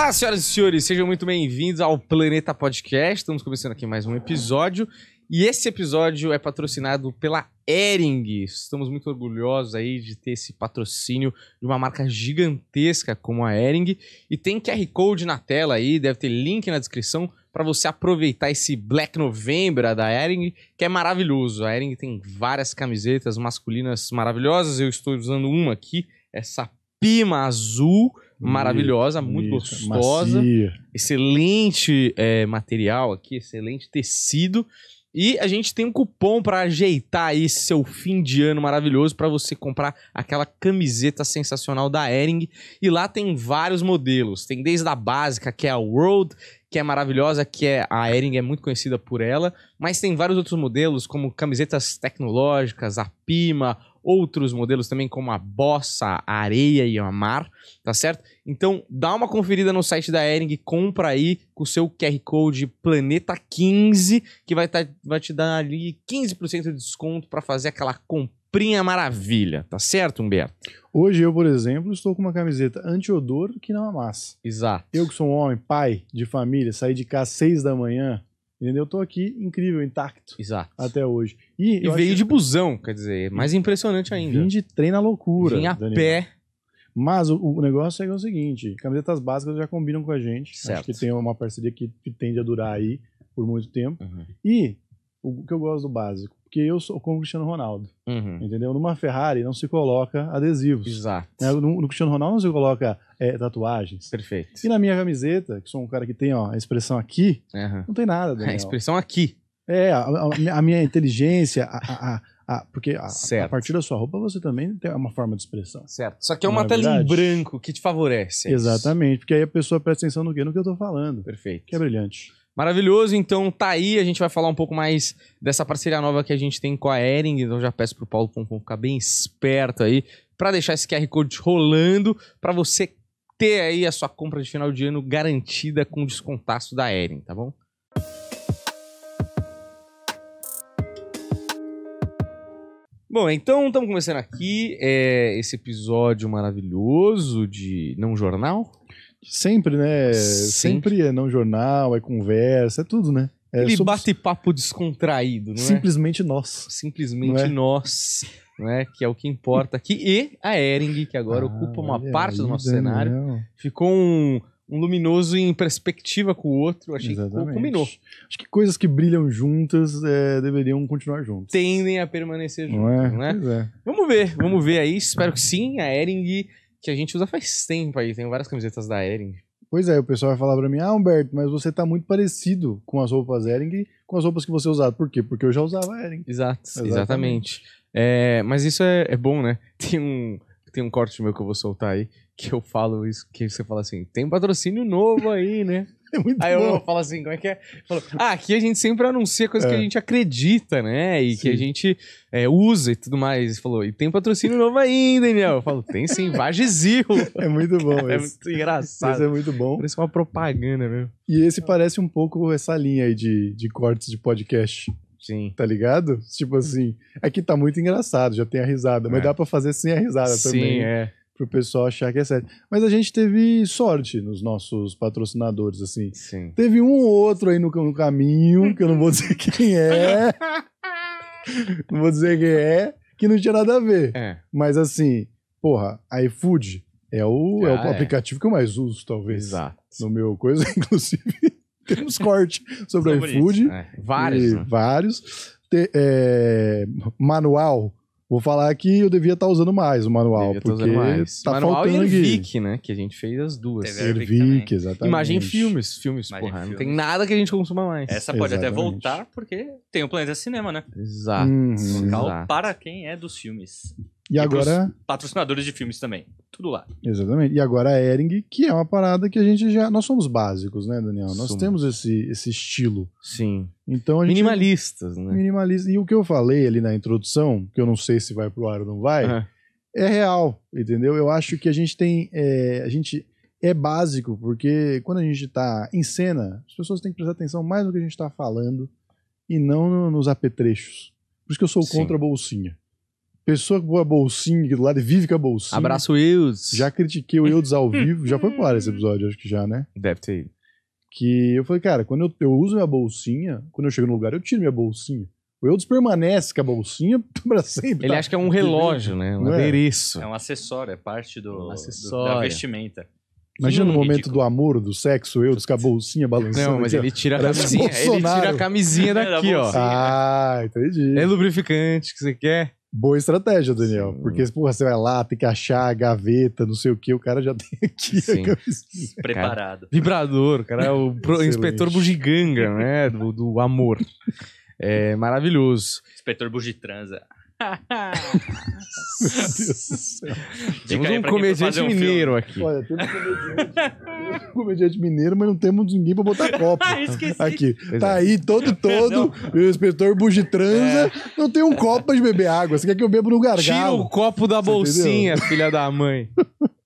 Olá, senhoras e senhores, sejam muito bem-vindos ao Planeta Podcast. Estamos começando aqui mais um episódio e esse episódio é patrocinado pela Ering. Estamos muito orgulhosos aí de ter esse patrocínio de uma marca gigantesca como a Ering. E tem QR Code na tela aí, deve ter link na descrição para você aproveitar esse Black November da Ering, que é maravilhoso. A Ering tem várias camisetas masculinas maravilhosas. Eu estou usando uma aqui, essa pima azul maravilhosa, muito gostosa. Macia. Excelente é, material aqui, excelente tecido. E a gente tem um cupom para ajeitar aí seu fim de ano maravilhoso para você comprar aquela camiseta sensacional da Ering. E lá tem vários modelos. Tem desde a básica, que é a World, que é maravilhosa, que é a Ering é muito conhecida por ela, mas tem vários outros modelos como camisetas tecnológicas, a Pima, outros modelos também, como a Bossa, a Areia e a Mar, tá certo? Então dá uma conferida no site da Ering, compra aí com o seu QR Code Planeta 15, que vai, tá, vai te dar ali 15% de desconto para fazer aquela comprinha maravilha, tá certo, Humberto? Hoje eu, por exemplo, estou com uma camiseta anti-odor que não amassa. Exato. Eu que sou um homem, pai de família, saí de casa às 6 da manhã, Entendeu? Eu tô aqui incrível, intacto. Exato. Até hoje. E, e veio de busão, quer dizer, é mais impressionante ainda. Vim de trem na loucura. Vim a Danilo. pé. Mas o, o, negócio é, é o seguinte: camisetas básicas já combinam com a gente. Certo. Acho que tem uma parceria que, que tende a durar aí por muito tempo. Uhum. E o que eu gosto do básico? porque eu sou como o Cristiano Ronaldo. Uhum. Entendeu? Numa Ferrari não se coloca adesivos. Exato. Né? No, no, Cristiano Ronaldo não se coloca é, tatuagens. Perfeito. E na minha camiseta, que sou um cara que tem ó, a expressão aqui, uhum. não tem nada. Daniel. A expressão aqui. É, a, a, a minha inteligência, a, a ah, porque a, a, partir da sua roupa você também tem uma forma de expressão. Certo. Só que é uma tela em branco que te favorece. É Exatamente, porque aí a pessoa presta atenção no que, no que eu estou falando. Perfeito. Que é brilhante. Maravilhoso, então tá aí, a gente vai falar um pouco mais dessa parceria nova que a gente tem com a Ering, então já peço pro Paulo Pompom ficar bem esperto aí, para deixar esse QR Code rolando, para você ter aí a sua compra de final de ano garantida com o descontaço da Ering, tá bom? Bom, então estamos começando aqui é, esse episódio maravilhoso de Não Jornal, Sempre, né? Sempre, Sempre é não jornal, é conversa, é tudo, né? É Ele sobre... bate-papo descontraído, não é? Simplesmente é? nós. Simplesmente é? nós, né? Que é o que importa aqui. E a Ering, que agora ah, ocupa uma parte do nosso cenário. Ficou um, um luminoso em perspectiva com o outro. Achei Exatamente. que combinou. Acho que coisas que brilham juntas é, deveriam continuar juntas. Tendem a permanecer é? juntas, não é? Não é? Vamos ver, vamos ver aí. Espero que sim. A Ering que a gente usa faz tempo aí. Tem várias camisetas da Ering. Pois é, o pessoal vai falar para mim, ah, Humberto, mas você tá muito parecido com as roupas Ering com as roupas que você usava. Por quê? Porque eu já usava Ering. Exato, exatamente. exatamente. É, mas isso é, é bom, né? Tem um, tem um corte meu que eu vou soltar aí, que eu falo isso, que você fala assim, tem patrocínio novo aí, né? É muito Aí bom. eu falo assim, como é que é? Falo, ah, aqui a gente sempre anuncia coisas é. que a é. gente acredita, né? E sim. que a gente é, usa e tudo mais. Ele falou, e tem patrocínio novo ainda, Daniel? Eu falo, tem sim, Vagizil. É muito bom Cara, É muito engraçado. Isso é muito bom. Parece uma propaganda mesmo. E esse parece um pouco essa linha aí de, de cortes de podcast. Sim. Tá ligado? Tipo assim, aqui é tá muito engraçado, já tem a risada, mas é. dá pra fazer sem a risada Sim, também. Sim, né? é pro pessoal achar que é sério. Mas a gente teve sorte nos nossos patrocinadores, assim. Sim. Teve um ou outro aí no, no caminho, que eu não vou dizer quem é. não vou dizer quem é, que não tinha nada a ver. É. Mas assim, porra, iFood é o, é ah, é o aplicativo que eu mais uso, talvez. Exato. No meu coisa, inclusive. Temos corte sobre, sobre iFood. É. Vários. Né? Vários. Te, é, manual Vou falar que eu devia estar tá usando mais o manual, devia tá porque mais. tá manual faltando e Ervic, né? Que a gente fez as duas. Ervic, exatamente. Imagem filmes, filmes, porra. Filmes. Não tem nada que a gente consuma mais. Essa pode exatamente. até voltar, porque tem o Planeta Cinema, né? Exato. Uhum, local exato. para quem é dos filmes. E, e agora. Patrocinadores de filmes também. Tudo lá. Exatamente. E agora a Ering, que é uma parada que a gente já. Nós somos básicos, né, Daniel? Nós temos esse, esse estilo. Sim. Então gente... Minimalistas, né? Minimalistas. E o que eu falei ali na introdução, que eu não sei se vai pro ar ou não vai, é, é real, entendeu? Eu acho que a gente tem. É... a gente é básico, porque quando a gente está em cena, as pessoas têm que prestar atenção mais no que a gente está falando e não nos apetrechos. Por isso que eu sou Sim. contra a bolsinha. Pessoa com a bolsinha aqui do lado e vive com a bolsinha. Abraço, Wilds. Já critiquei o Eudes ao vivo. Já foi claro esse episódio, acho que já, né? Deve ter Que eu falei, cara, quando eu, eu uso minha bolsinha, quando eu chego no lugar, eu tiro minha bolsinha. O Eudes permanece com a bolsinha pra sempre. Ele tá? acha que é um relógio, né? Um é? adereço. É. é um acessório, é parte do, um acessório. do da vestimenta. Imagina no momento ridículo. do amor, do sexo, eu com a bolsinha balançando. Não, mas aqui, ele tira a camisinha. Ele tira a camisinha é, daqui, ó. Ah, entendi. É lubrificante que você quer. Boa estratégia, Daniel. Sim. Porque, porra, você vai lá, tem que achar a gaveta, não sei o que, o cara já tem aqui Sim. Preparado. Cara, vibrador, cara é o pro, inspetor bugiganga, né? Do, do amor. É maravilhoso. Inspetor bugitransa. É. Meu Deus do céu. Temos um comediante um mineiro aqui. Olha, temos um comediante, mineiro, mas não temos ninguém pra botar copo. Ah, aqui. Pois tá é. aí todo, todo, o inspetor bugitranza. é. não tem um copo pra beber água. Você quer que eu beba no gargalo. Tira o copo da bolsinha, filha da mãe.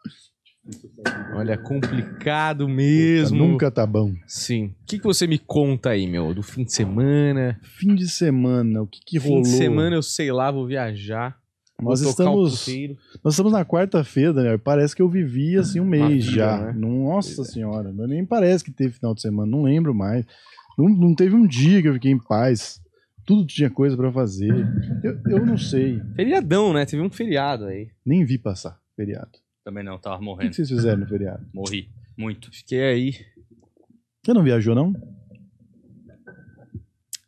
Olha, complicado mesmo. Puta, nunca tá bom. Sim. O que, que você me conta aí, meu? Do fim de semana? Fim de semana, o que, que rolou? Fim de semana, eu sei lá, vou viajar. Nós vou estamos, nós estamos na quarta-feira, Daniel. Né? Parece que eu vivi assim um mês já. Né? Nossa é. senhora, é nem parece que teve final de semana, não lembro mais. Não, não teve um dia que eu fiquei em paz. Tudo tinha coisa para fazer. Eu, eu não sei. Feriadão, né? Teve um feriado aí. Nem vi passar feriado. Também não, tava morrendo. O que vocês fizeram no feriado? Morri. Muito. Fiquei é aí. Você não viajou, não?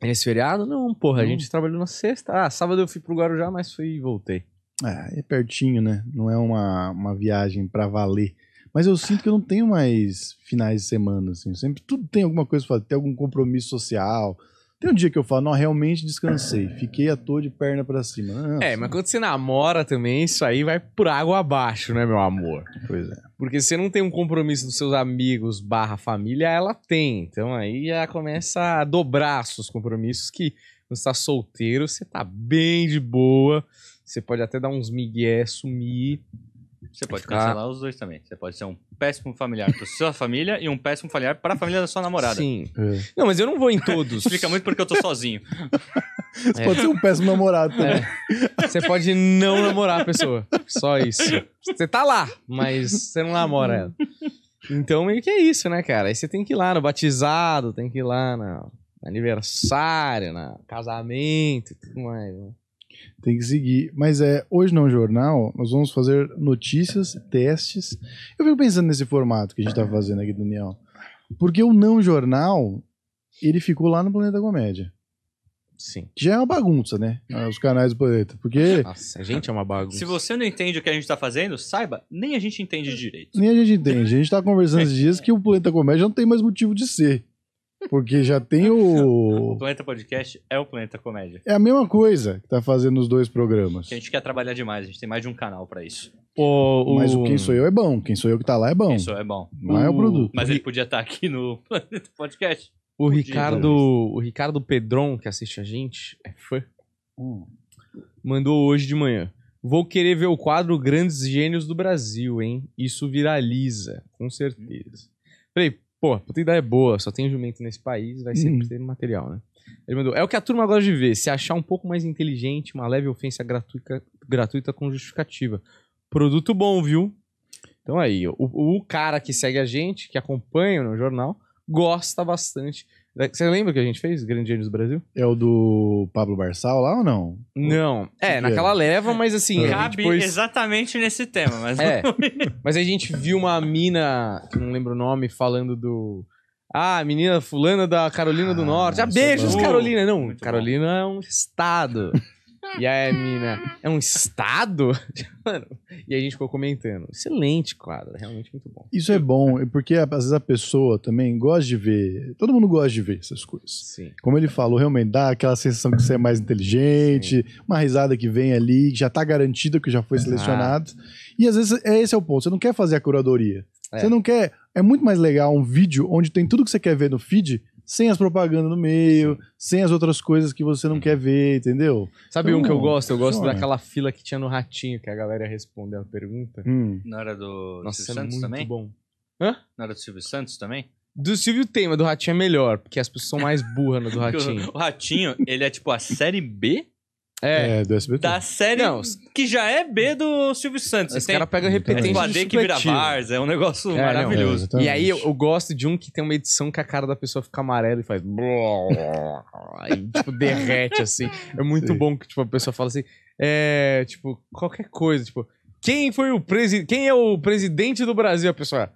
Nesse feriado? Não, porra. A gente trabalhou na sexta. Ah, sábado eu fui pro Guarujá, mas fui e voltei. É, é pertinho, né? Não é uma, uma viagem pra valer. Mas eu sinto que eu não tenho mais finais de semana, assim. Sempre tudo tem alguma coisa pra fazer, tem algum compromisso social, tem um dia que eu falo, não, realmente descansei. Fiquei à toa de perna para cima. Nossa. É, mas quando você namora também, isso aí vai por água abaixo, né, meu amor? Pois é. Porque você não tem um compromisso dos seus amigos barra família, ela tem. Então aí já começa a dobrar seus compromissos que você tá solteiro, você tá bem de boa. Você pode até dar uns migué, sumir, você pode ficar... cancelar os dois também. Você pode ser um péssimo familiar para sua família e um péssimo familiar para a família da sua namorada. Sim. É. Não, mas eu não vou em todos. Explica muito porque eu tô sozinho. Você é. pode ser um péssimo namorado é. também. É. Você pode não namorar a pessoa. Só isso. Você tá lá, mas você não namora ela. Então meio que é isso, né, cara? Aí você tem que ir lá no batizado, tem que ir lá no aniversário, no casamento e tudo mais. Né? Tem que seguir. Mas é, hoje não é jornal, nós vamos fazer notícias, testes. Eu fico pensando nesse formato que a gente tá fazendo aqui, Daniel. Porque o não jornal, ele ficou lá no Planeta Comédia. Sim. Que já é uma bagunça, né? Ah, os canais do planeta. Porque. Nossa, a gente é uma bagunça. Se você não entende o que a gente tá fazendo, saiba, nem a gente entende direito. Nem a gente entende. A gente tá conversando esses dias que o Planeta Comédia não tem mais motivo de ser. Porque já tem o. O Planeta Podcast é o Planeta Comédia. É a mesma coisa que tá fazendo os dois programas. A gente quer trabalhar demais, a gente tem mais de um canal pra isso. O, Mas o Quem Sou Eu é bom. Quem Sou Eu que tá lá é bom. Isso é bom. Não é o produto. Mas ele podia estar tá aqui no Planeta Podcast. O Podia, Ricardo, o Ricardo Pedron, que assiste a gente, é fã, hum. mandou hoje de manhã. Vou querer ver o quadro Grandes Gênios do Brasil, hein? Isso viraliza, com certeza. Peraí, pô, puta ideia é boa, só tem jumento nesse país, vai ser hum. material, né? Ele mandou, é o que a turma gosta de ver, se achar um pouco mais inteligente, uma leve ofensa gratuita, gratuita com justificativa. Produto bom, viu? Então aí, o, o cara que segue a gente, que acompanha no jornal, gosta bastante você lembra que a gente fez Grande Gênios do Brasil? É o do Pablo Barçal lá ou não? Não. É, naquela leva, mas assim. Cabe exatamente nesse tema, mas. É. mas a gente viu uma mina, que não lembro o nome, falando do. Ah, menina fulana da Carolina ah, do Norte. Ah, beijos, é Carolina. Não, Muito Carolina bom. é um estado. E aí a mina, é um estado? Mano, e a gente ficou comentando. Excelente quadro, realmente muito bom. Isso é bom, porque às vezes a pessoa também gosta de ver. Todo mundo gosta de ver essas coisas. Sim. Como ele falou, realmente dá aquela sensação que você é mais inteligente, Sim. uma risada que vem ali, que já tá garantida, que já foi selecionado. Ah. E às vezes é esse é o ponto. Você não quer fazer a curadoria. É. Você não quer. É muito mais legal um vídeo onde tem tudo que você quer ver no feed sem as propagandas no meio, sem as outras coisas que você não hum. quer ver, entendeu? Sabe então, um que eu então, gosto? Eu gosto funciona. daquela fila que tinha no Ratinho, que a galera respondeu a pergunta. Hum. Na hora do Nossa, Silvio é Santos muito também? bom. Hã? Na hora do Silvio Santos também? Do Silvio tem, mas do Ratinho é melhor, porque as pessoas são mais burras no do Ratinho. o Ratinho, ele é tipo a série B é, é, do SBT. Da série Não, que já é B do Silvio Santos. Os tem caras pegam repetente de Esquadê que vira supletivo. Vars, é um negócio É, não, maravilhoso. É, E aí eu, eu gosto de um que tem uma edição que a cara da pessoa fica amarela e faz. aí, tipo, derrete assim. É muito Sim. bom que tipo, a pessoa fala assim. É, tipo, qualquer coisa, tipo, quem foi o presidente. Quem é o presidente do Brasil? A pessoa.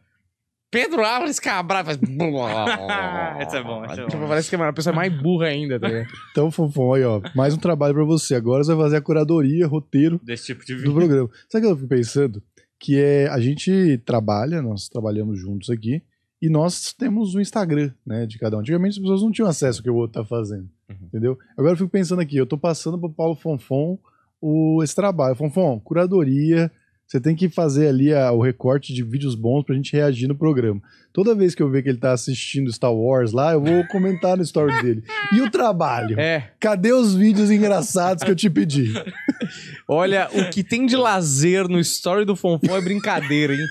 Pedro Álvares Cabral faz. isso é bom, é bom. Tipo, parece que é uma pessoa mais burra ainda, tá Então, Fofão, aí, ó. Mais um trabalho pra você. Agora você vai fazer a curadoria, roteiro Desse tipo de do programa. Sabe o que eu fico pensando? Que é. A gente trabalha, nós trabalhamos juntos aqui. E nós temos o Instagram, né, de cada um. Antigamente as pessoas não tinham acesso ao que o outro tá fazendo, uhum. entendeu? Agora eu fico pensando aqui, eu tô passando pro Paulo Fonfon o, esse trabalho. Fonfon, curadoria, você tem que fazer ali a, o recorte de vídeos bons pra gente reagir no programa. Toda vez que eu ver que ele tá assistindo Star Wars lá, eu vou comentar no story dele. E o trabalho? É. Cadê os vídeos engraçados que eu te pedi? Olha, o que tem de lazer no story do Fonfon é brincadeira, hein?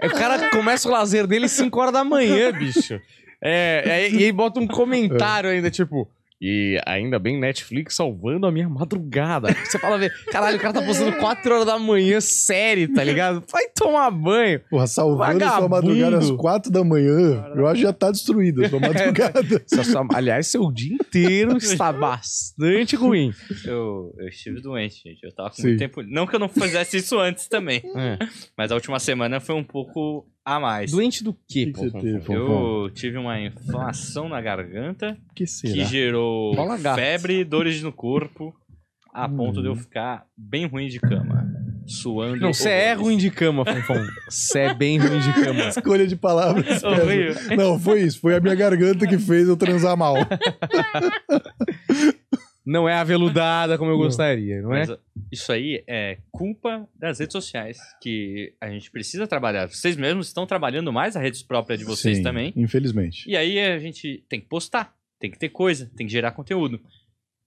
É, o cara começa o lazer dele às 5 horas da manhã, bicho. É, é, e aí bota um comentário é. ainda, tipo... E ainda bem Netflix salvando a minha madrugada. Você fala ver, caralho, o cara tá postando 4 horas da manhã, série, tá ligado? Vai tomar banho. Porra, salvando Vagabundo. sua madrugada às 4 da manhã, eu acho que já tá destruída sua madrugada. aliás, seu dia inteiro está bastante ruim. Eu, eu estive doente, gente. Eu tava com Sim. muito tempo. Não que eu não fizesse isso antes também. É. Mas a última semana foi um pouco a mais. Doente do quê? Que que teve, eu tive uma inflamação na garganta que, que gerou febre, dores no corpo, a hum. ponto de eu ficar bem ruim de cama. Suando. Não, você é ruim de cama, Fonfon. Você é bem ruim de cama. Escolha de palavras. Não, foi isso. Foi a minha garganta que fez eu transar mal. não é aveludada como eu gostaria, não, não é? Isso aí é culpa das redes sociais, que a gente precisa trabalhar. Vocês mesmos estão trabalhando mais a rede própria de vocês Sim, também. Infelizmente. E aí a gente tem que postar, tem que ter coisa, tem que gerar conteúdo.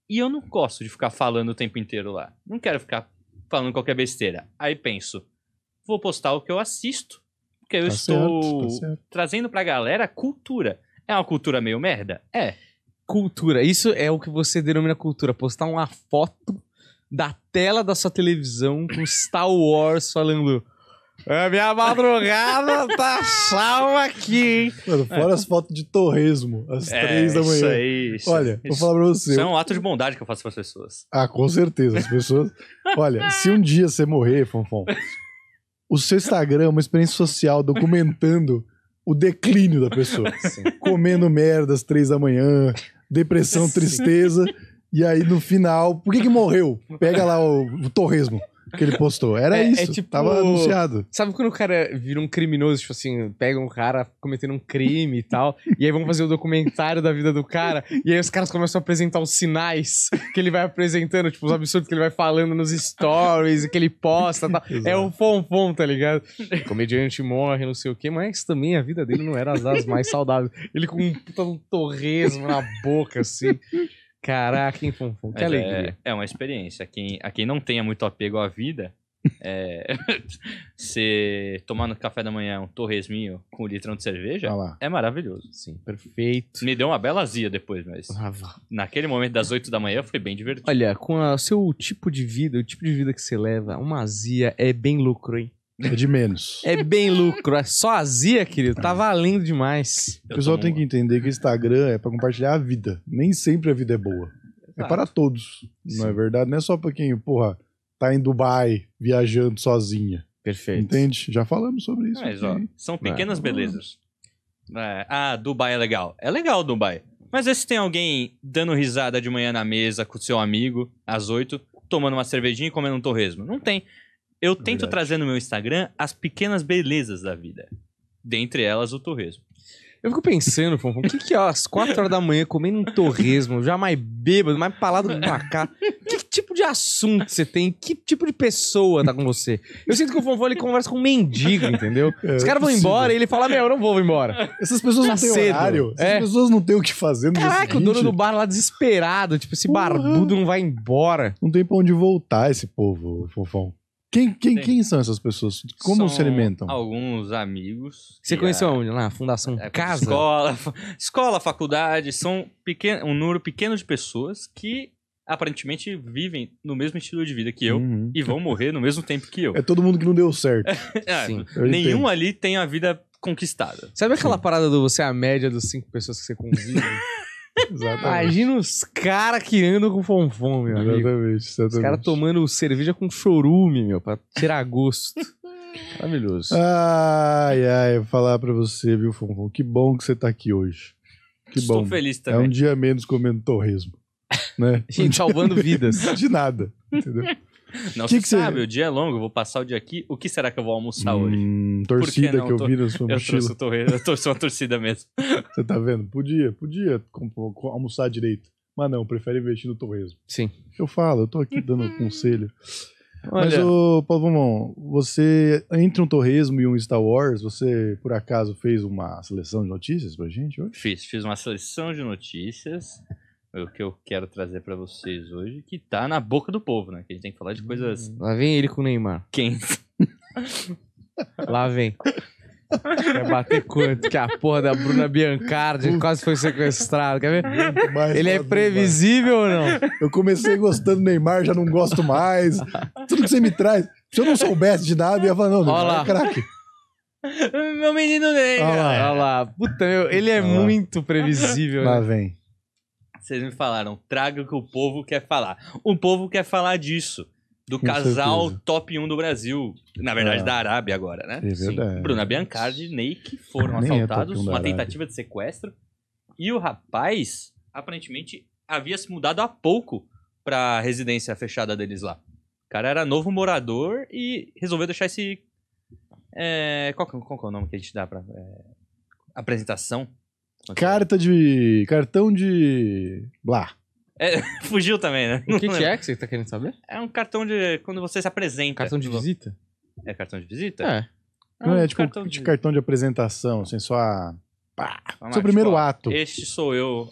E eu não gosto de ficar falando o tempo inteiro lá. Não quero ficar falando qualquer besteira. Aí penso, vou postar o que eu assisto, porque eu tá estou certo, tá certo. trazendo pra galera cultura. É uma cultura meio merda? É cultura. Isso é o que você denomina cultura. Postar uma foto da tela da sua televisão com Star Wars falando. A é, minha madrugada tá salva aqui, hein? Mano, fora é. as fotos de torresmo, às é, três da manhã. Isso aí. Isso, Olha, isso, vou falar pra você. Isso é um ato de bondade que eu faço pras pessoas. Ah, com certeza. As pessoas. Olha, se um dia você morrer, Fonfon, o seu Instagram é uma experiência social documentando o declínio da pessoa. Assim, comendo merda às três da manhã, depressão, tristeza. e aí no final, por que, que morreu? Pega lá o, o torresmo que ele postou. Era é, é isso. É tipo, tava anunciado. Sabe quando o cara vira um criminoso, tipo assim, pega um cara cometendo um crime e tal, e aí vão fazer o um documentário da vida do cara, e aí os caras começam a apresentar os sinais que ele vai apresentando, tipo, os absurdos que ele vai falando nos stories e que ele posta tal. É o um fonfon, tá ligado? comediante morre, não sei o quê, mas também a vida dele não era as mais saudáveis. Ele com um puta um torresmo na boca, assim. Caraca, hein, Fonfon? Que Mas é, alegria. É, é uma experiência. A quem, a quem não tenha muito apego à vida, é, você tomar no café da manhã um torresminho com um litrão de cerveja ah é maravilhoso. Sim, perfeito. Me deu uma bela azia depois, mas ah, naquele momento das 8 da manhã foi bem divertido. Olha, com o seu tipo de vida, o tipo de vida que você leva, uma azia é bem lucro, hein? É de menos. É bem lucro. É só azia, querido. Tá é. valendo demais. O pessoal tem que entender que o Instagram é para compartilhar a vida. Nem sempre a vida é boa. É para todos. Sim. Não é verdade? Não é só para quem, porra, tá em Dubai viajando sozinha. Perfeito. Entende? Já falamos sobre isso. Mas, é, ó, são pequenas é. belezas. É. Ah, Dubai é legal. É legal Dubai. Mas e se tem alguém dando risada de manhã na mesa com seu amigo, às oito, tomando uma cervejinha e comendo um torresmo? Não tem. Eu tento Verdade. trazer no meu Instagram as pequenas belezas da vida. Dentre elas, o torresmo. Eu fico pensando, fofão, o que que, ó, é às 4 horas da manhã, comendo um torresmo, já mais bêbado, mais palado do pra cá, que tipo de assunto você tem? Que tipo de pessoa tá com você? Eu sinto que o fofão ele conversa com um mendigo, entendeu? É, Os caras vão embora e ele fala, meu, eu não vou embora. Essas pessoas tá não têm horário, essas é. pessoas não têm o que fazer no Caraca, o dono do bar lá desesperado, tipo, esse barbudo não vai embora. Não tem pra onde voltar esse povo, fofão? Quem, quem, quem são essas pessoas? Como São se alimentam? Alguns amigos. Você conheceu a- é aonde? Lá, Fundação é, Casa? Escola, escola, faculdade, são pequeno, um número pequeno de pessoas que aparentemente vivem no mesmo estilo de vida que eu Uhum. e vão morrer no mesmo tempo que eu. É todo mundo que não deu certo. É, Sim. nenhum entendo. ali tem a vida conquistada. Sabe aquela parada do você é a média dos cinco pessoas que você convive? Imagina os caras que andam com fonfon, meu amigo. Exatamente, exatamente. Os caras tomando cerveja com chorume, meu, pra tirar gosto. Maravilhoso. Ai, ai, vou falar pra você, viu, Fonfon? Que bom que você tá aqui hoje. Que Estou bom. feliz também. É um dia menos comendo torresmo. Né? Gente, salvando vidas. De nada, entendeu? Não que se que sabe, você... o dia é longo, vou passar o dia aqui. O que será que eu vou almoçar hum, hoje? Torcida que, eu tor... vi na sua eu mochila. eu, torre... eu uma torcida mesmo. Você tá vendo? Podia, podia almoçar direito. Mas não, prefere investir no torresmo. Sim. Eu falo, eu tô aqui dando conselho. Olha. Mas, ô, Paulo Vomão, você, entre um torresmo e um Star Wars, você, por acaso, fez uma seleção de notícias pra gente hoje? Fiz, fiz uma seleção de notícias. É o que eu quero trazer para vocês hoje, que tá na boca do povo, né? Que a gente tem que falar de coisas. Uhum. Lá vem ele com o Neymar. quem Lá vem. Quer bater quanto? Que a porra da Bruna Biancardi quase foi sequestrada. Quer ver? Mais Ele é previsível ou não? Eu comecei gostando do Neymar, já não gosto mais. Tudo que você me traz. Se eu não soubesse de nada, eu ia falar, não, Neymar é craque. Meu menino Neymar. Olha lá. Olha lá. Puta, meu, ele é muito previsível. Lá né? vem. Vocês me falaram, traga o que o povo quer falar. O povo quer falar disso. Do Com casal certeza. top 1 do Brasil. Na verdade, é. da Arábia agora, né? É verdade. Sim. Bruna Biancardi e Neik foram Nem é assaltados, é uma tentativa de sequestro. E o rapaz, aparentemente, havia se mudado há pouco pra residência fechada deles lá. O cara era novo morador e resolveu deixar esse. Eh, é, qual, qual é o nome que a gente dá pra. É, apresentação? Carta de. Cartão de. Blá. É, fugiu também, né? O que, que é que você tá querendo saber? É um cartão de. Quando você se apresenta. Cartão de tipo, visita? É cartão de visita? É. Não, é, é um tipo cartão de... cartão de apresentação, assim, só Pá, seu lá, primeiro tipo, ato. Este sou eu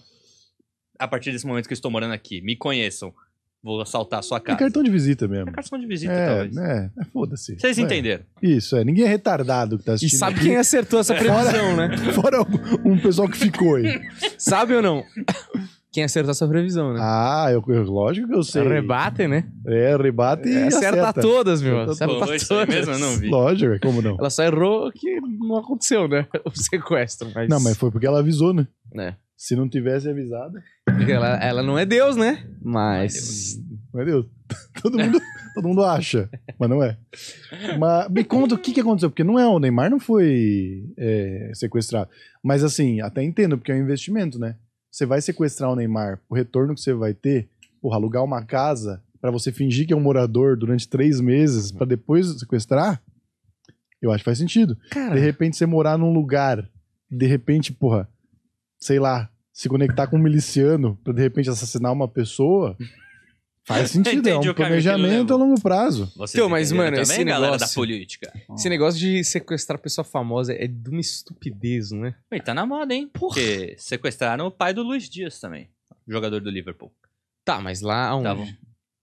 a partir desse momento que eu estou morando aqui. Me conheçam vou assaltar a sua casa. É cartão de visita mesmo. É cartão de visita, é, talvez. É, é foda-se. Vocês é. entenderam. Isso, é. Ninguém é retardado que tá assistindo. E sabe aqui. quem acertou essa é. previsão, né? Fora um, um, pessoal que ficou aí. sabe ou não? Quem acertou essa previsão, né? Ah, eu, lógico que eu sei. rebate, né? É, rebate é, acerta, acerta todas, meu. Acerta Pô, todas. mesmo, eu não vi. Lógico, é, como não? Ela só errou que não aconteceu, né? O sequestro, mas... Não, mas foi porque ela avisou, né? É. Se não tivesse avisado. Ela, ela não é Deus, né? Mas. Não é Deus. É todo mundo, todo mundo acha, mas não é. Mas me conta o que, que aconteceu, porque não é, o Neymar não foi é, sequestrado. Mas assim, até entendo, porque é um investimento, né? Você vai sequestrar o Neymar, o retorno que você vai ter, porra, alugar uma casa para você fingir que é um morador durante três meses para depois sequestrar, eu acho que faz sentido. Cara... De repente você morar num lugar, de repente, porra, sei lá, se conectar com um miliciano para de repente assassinar uma pessoa. Faz sentido, é um planejamento a longo prazo. Você então, mas, mano, também, é esse negócio, da política. Esse negócio de sequestrar pessoa famosa é de uma estupidez, não é? E tá na moda, hein? Porra. Porque sequestraram o pai do Luiz Dias também, jogador do Liverpool. Tá, mas lá onde? Tá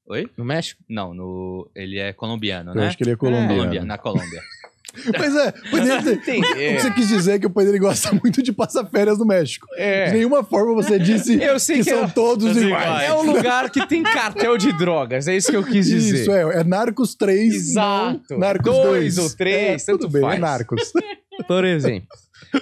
Oi? No México? Não, no... ele é colombiano, né? Eu acho que ele é, é colombiano. É. Na Colômbia. pois é, Panini, é, você quis dizer é que o Pedro gosta muito de passar férias no México. É. De nenhuma forma você disse que, que, é são é, todos iguais. É um lugar que tem cartel de drogas, é isso que eu quis dizer. Isso, é. É Narcos 3, Exato. Não, Narcos 2. ou 3, é, tudo bem, faz. é Narcos. Por exemplo.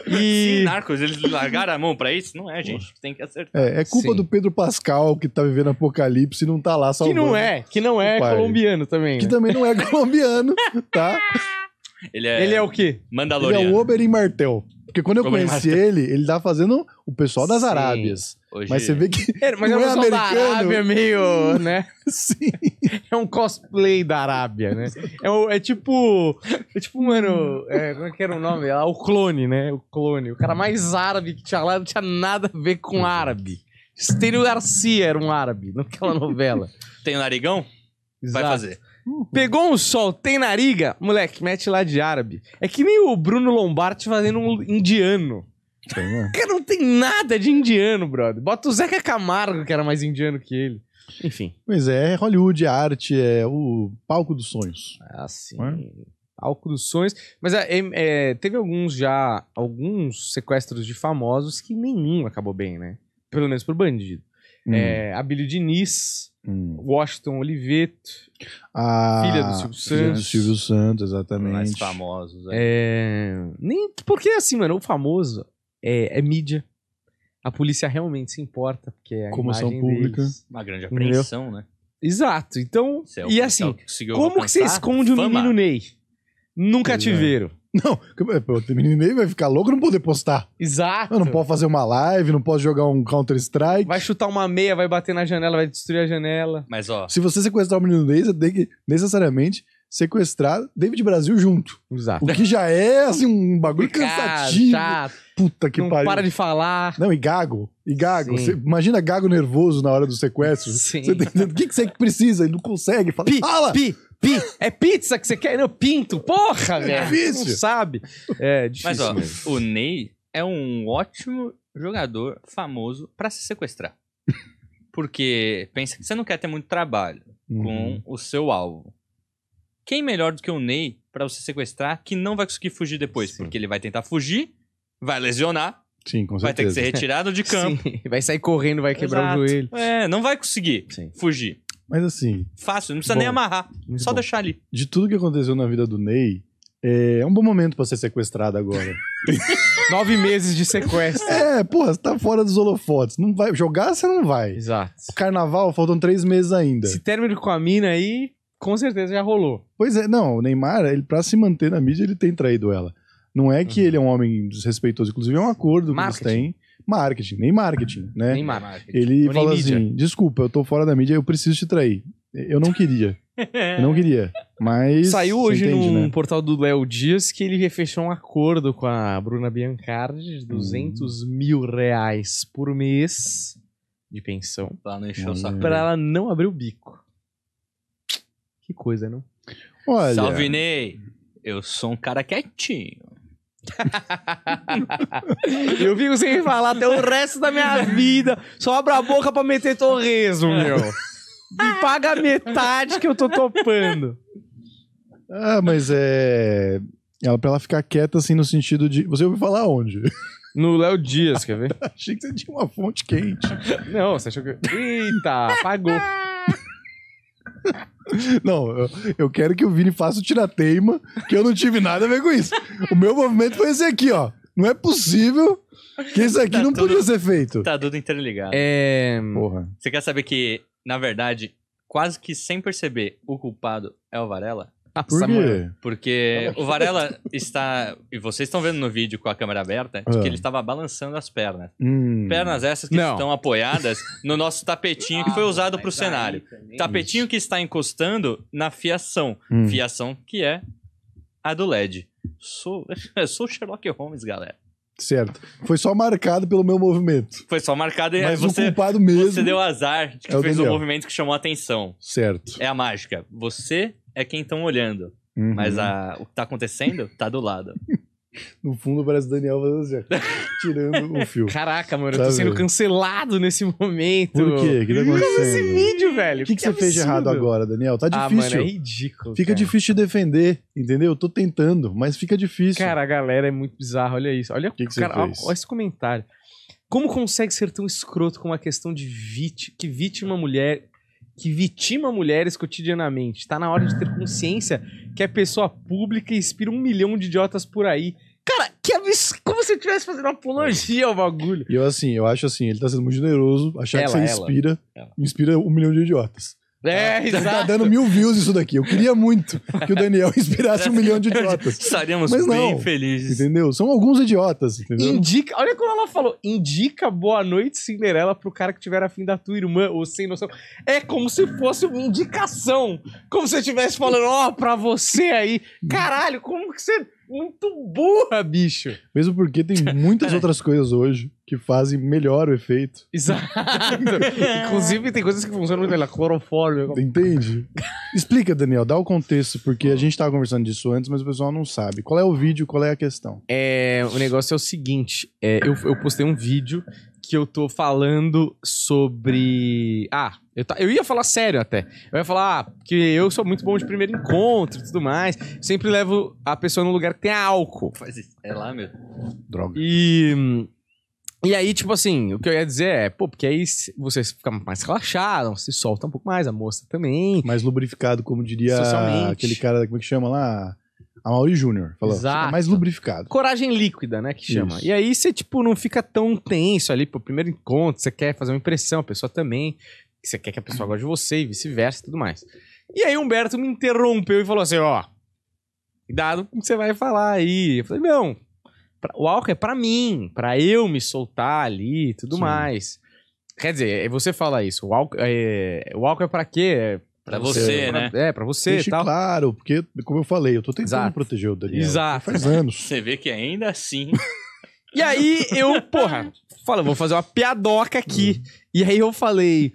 E... Sim, Narcos, eles largaram a mão pra isso? Não é, gente. Tem que acertar. É, é culpa Sim. do Pedro Pascal, que tá vivendo apocalipse e não tá lá salvando. Que não é, que não é colombiano também. Né? Que também não é colombiano, tá? Ele é, ele é o quê? Mandaloriano. Ele é o Oberyn Martel. Porque quando eu conheci ele, ele tava tá fazendo o pessoal das Sim. Arábias. Hoje... Mas você vê que. É, mas não é, é americano. da Arábia meio, né? Sim. É um cosplay da Arábia, né? É, é tipo. É tipo, mano. É, como é que era o nome? Ah, o clone, né? O clone. O cara mais árabe que tinha lá não tinha nada a ver com árabe. Estênio Garcia era um árabe naquela novela. Tem narigão? Exato. Vai fazer. Pegou um sol, tem nariga? Moleque, mete lá de árabe. É que nem o Bruno Lombardi fazendo um indiano. que né? não tem nada de indiano, brother. Bota o Zeca Camargo, que era mais indiano que ele. Enfim. Pois é, é Hollywood, é arte, é o palco dos sonhos. Ah, sim. É? Palco dos sonhos. Mas é, é, teve alguns já, alguns sequestros de famosos que nenhum acabou bem, né? Pelo menos pro bandido hum. é, Abílio Diniz, hum. Washington Oliveto, ah, filha do Silvio Santos. Do Silvio Santos, exatamente. Mais famosos. É. é. nem, porque assim, mano, o famoso é, é mídia. A polícia realmente se importa, porque é a Comoção pública. Deles, uma grande apreensão, entendeu? né? Exato. Então, é e assim, como que você esconde o um menino Ney? Num é. cativeiro. Não, o menino vai ficar louco não poder postar. Exato. Eu não pode fazer uma live, não pode jogar um Counter-Strike. Vai chutar uma meia, vai bater na janela, vai destruir a janela. Mas ó. Se você sequestrar o menino Ney, você tem que necessariamente sequestrar David Brasil junto. Exato. O que já é, assim, um bagulho cansativo. Chato. Puta que não pariu. para de falar. Não, e gago. E gago. Você, imagina gago nervoso na hora do sequestro. Sim. Você, tá o que, que você precisa? Ele não consegue. Fala, pi, fala! Pi, Pi, é pizza que você quer? Não, pinto. Porra, é velho. difícil. Não sabe. É difícil. Mas, ó, mesmo. o Ney é um ótimo jogador famoso para se sequestrar. Porque pensa que você não quer ter muito trabalho uhum. com o seu alvo. Quem melhor do que o Ney para você sequestrar que não vai conseguir fugir depois? Sim. Porque ele vai tentar fugir, vai lesionar, Sim, com certeza. Vai ter que ser retirado de campo. Sim, vai sair correndo, vai quebrar Exato. o joelho. É, não vai conseguir Sim. fugir. Mas assim. Fácil, não precisa bom, nem amarrar. Só bom. deixar ali. De tudo que aconteceu na vida do Ney, é, é um bom momento para ser sequestrado agora. Nove meses de sequestro. É, porra, você tá fora dos holofotes. Não vai jogar, você não vai. Exato. O carnaval, faltam três meses ainda. Esse término com a mina aí, com certeza já rolou. Pois é, não, o Neymar, ele, pra se manter na mídia, ele tem traído ela. Não é que uhum. ele é um homem desrespeitoso, inclusive é um acordo Marketing. que eles têm marketing, nem marketing, né? Nem marketing. Ele Ou fala assim: mídia. desculpa, eu tô fora da mídia, eu preciso te trair. Eu não queria. Eu não queria. Mas. Saiu hoje entende, num né? portal do Léo Dias que ele fechou um acordo com a Bruna Biancardi de 200 hum. mil reais por mês de pensão. Pra ela não encher o saco. Pra ela não abrir o bico. Que coisa, não? Olha. Salve, Ney! Eu sou um cara quietinho eu fico sem falar até o resto da minha vida. Só abro a boca pra meter torresmo, é. meu. Me paga metade que eu tô topando. Ah, mas é. Ela, pra ela ficar quieta, assim, no sentido de. Você ouviu falar onde? No Léo Dias, quer ver? Achei que você tinha uma fonte quente. Não, você achou que. Eita, apagou. Não, eu, eu, quero que o Vini faça o tirateima, que eu não tive nada a ver com isso. O meu movimento foi esse aqui, ó. Não é possível que isso aqui tá não tudo, podia ser feito. Tá tudo interligado. É... Porra. Você quer saber que, na verdade, quase que sem perceber, o culpado é o Varela? por quê? Porque é o Varela está. E vocês estão vendo no vídeo com a câmera aberta que ah. ele estava balançando as pernas. Hum. Pernas essas que Não. estão apoiadas no nosso tapetinho que foi ah, usado para o cenário. Tapetinho que está encostando na fiação. Hum. Fiação que é a do LED. Sou, sou Sherlock Holmes, galera. Certo. Foi só marcado pelo meu movimento. Foi só marcado e Mas você, o culpado mesmo. Você deu azar de que é fez o um movimento que chamou a atenção. Certo. É a mágica. Você é quem estão olhando. Uhum. Mas a, o que tá acontecendo tá do lado. No fundo parece o Daniel fazendo assim, tirando o fio. Caraca, mano, Sabe? eu tô sendo cancelado nesse momento. Por quê? O que tá acontecendo? esse vídeo, velho. O que, que, que, você fez de errado agora, Daniel? Tá difícil. Ah, mano, é ridículo. Fica cara. difícil de defender, entendeu? Eu tô tentando, mas fica difícil. Cara, a galera é muito bizarra, olha isso. Olha, que que cara, olha, olha esse comentário. Como consegue ser tão escroto com uma questão de vítima, que vítima mulher que vitima mulheres cotidianamente. Está na hora de ter consciência que é pessoa pública e inspira um milhão de idiotas por aí. Cara, que absurdo! Como se eu estivesse fazendo apologia ao bagulho. E eu, assim, eu acho assim, ele tá sendo muito generoso, achar ela, que você inspira, ela, ela. inspira um milhão de idiotas. É, tá, exato. Tá dando mil views isso daqui. Eu queria muito que o Daniel inspirasse um milhão de idiotas. Estaríamos Mas não, bem felizes. Entendeu? São alguns idiotas, entendeu? Indica, olha como ela falou. Indica Boa Noite Cinderela pro cara que tiver afim da tua irmã, ou sem noção. É como se fosse uma indicação. Como se eu estivesse falando, ó, oh, pra você aí. Caralho, como que você muito burra, bicho. Mesmo porque tem muitas é. outras coisas hoje que fazem melhor o efeito. Exato. Inclusive, tem coisas que funcionam muito melhor. Clorofórmio. Entende? Explica, Daniel, dá o contexto, porque a gente tava conversando disso antes, mas o pessoal não sabe. Qual é o vídeo, qual é a questão? É, o negócio é o seguinte: é, eu, eu postei um vídeo que eu tô falando sobre. Ah, eu, ta... eu ia falar sério até. Eu ia falar ah, que eu sou muito bom de primeiro encontro e tudo mais. Sempre levo a pessoa num lugar que tem álcool. Faz isso. É lá mesmo. Droga. E. E aí, tipo assim, o que eu ia dizer é, pô, porque aí você fica mais relaxado, se solta um pouco mais, a moça também. Mais lubrificado, como diria aquele cara, como é que chama lá? A Mauri Júnior falou. Exato. Fica mais lubrificado. Coragem líquida, né? Que chama. Isso. E aí você, tipo, não fica tão tenso ali pro primeiro encontro. Você quer fazer uma impressão, a pessoa também. Você quer que a pessoa goste de você e vice-versa e tudo mais. E aí Humberto me interrompeu e falou assim: ó, cuidado com o que você vai falar aí. Eu falei: não, o álcool é pra mim, pra eu me soltar ali e tudo Sim. mais. Quer dizer, é, você fala isso, o álcool é, o álcool é pra quê? É Pra você, né? né? É, pra você e tal. claro, porque, como eu falei, eu tô tentando Exato. proteger o Daniel. Exato. Faz anos. Você vê que ainda assim... e aí eu, porra, fala, vou fazer uma piadoca aqui. Hum. E aí eu falei...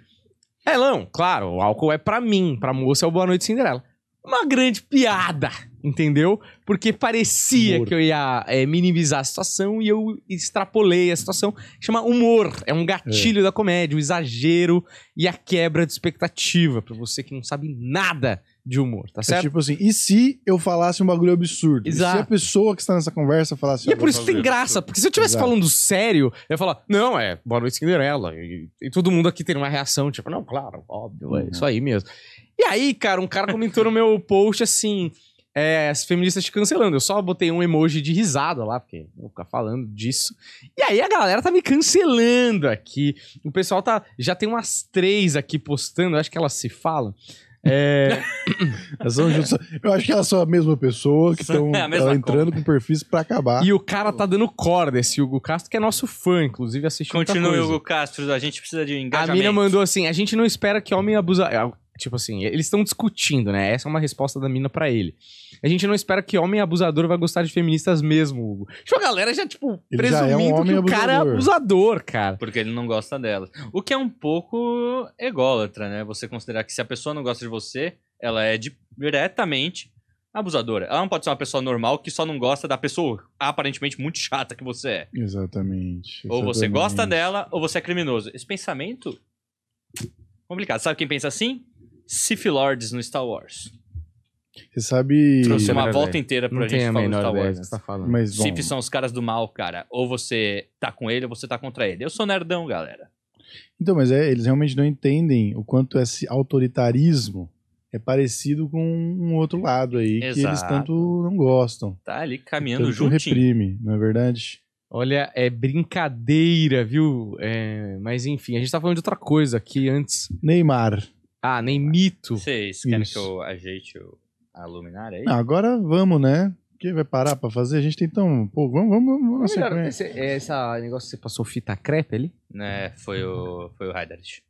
É, não, claro, o álcool é pra mim, pra moça é o Boa Noite Cinderela. Uma grande piada entendeu? Porque parecia humor. que eu ia é, minimizar a situação e eu extrapolei a situação. Chama humor, é um gatilho é. da comédia, o um exagero e a quebra de expectativa, para você que não sabe nada de humor, tá é certo? É tipo assim, e se eu falasse um bagulho absurdo? Exato. E se a pessoa que está nessa conversa falasse... E é por isso que tem graça, porque se eu estivesse falando sério, eu ia falar, não, é, boa noite Cinderela, e, e, todo mundo aqui tem uma reação, tipo, não, claro, óbvio, é uhum. isso aí mesmo. E aí, cara, um cara comentou no meu post assim é, as feministas te cancelando. Eu só botei um emoji de risada lá, porque vou ficar falando disso. E aí a galera tá me cancelando aqui. O pessoal tá. Já tem umas três aqui postando, acho que elas se falam. É... eu acho que elas são a mesma pessoa que estão é entrando com perfis para acabar. E o cara tá dando corda, esse Hugo Castro, que é nosso fã, inclusive assistiu Continua, Hugo Castro, a gente precisa de engajamento. A mina mandou assim: a gente não espera que homem abusa Tipo assim, eles estão discutindo, né? Essa é uma resposta da mina para ele. A gente não espera que homem abusador vai gostar de feministas mesmo, Hugo. Tipo, a galera já, tipo, ele presumindo já é um que o abusador. cara é abusador, cara. Porque ele não gosta delas. O que é um pouco ególatra, né? Você considerar que se a pessoa não gosta de você, ela é diretamente abusadora. Ela não pode ser uma pessoa normal que só não gosta da pessoa aparentemente muito chata que você é. Exatamente. exatamente. Ou você gosta dela, ou você é criminoso. Esse pensamento. É complicado. Sabe quem pensa assim? Sith Lords no Star Wars. Você sabe. Trouxe uma volta ideia. inteira pra não gente falar do Star Wars. tá Mas, são os caras do mal, cara. Ou você tá com ele ou você tá contra ele. Eu sou nerdão, galera. Então, mas é, eles realmente não entendem o quanto esse autoritarismo é parecido com um outro lado aí Exato. que eles tanto não gostam. Tá ali caminhando junto. reprime, não é verdade? Olha, é brincadeira, viu? É, mas enfim, a gente tá falando de outra coisa aqui antes. Neymar. Ah, nem mito. Vocês querem Isso. que eu ajeite o, a luminária aí? Não, agora vamos, né? Quem vai parar pra fazer? A gente tem então. Pô, vamos, vamos, vamos na Melhor, esse, é esse ah, negócio que você passou fita crepe ali? Né, foi o, foi o Heiderich.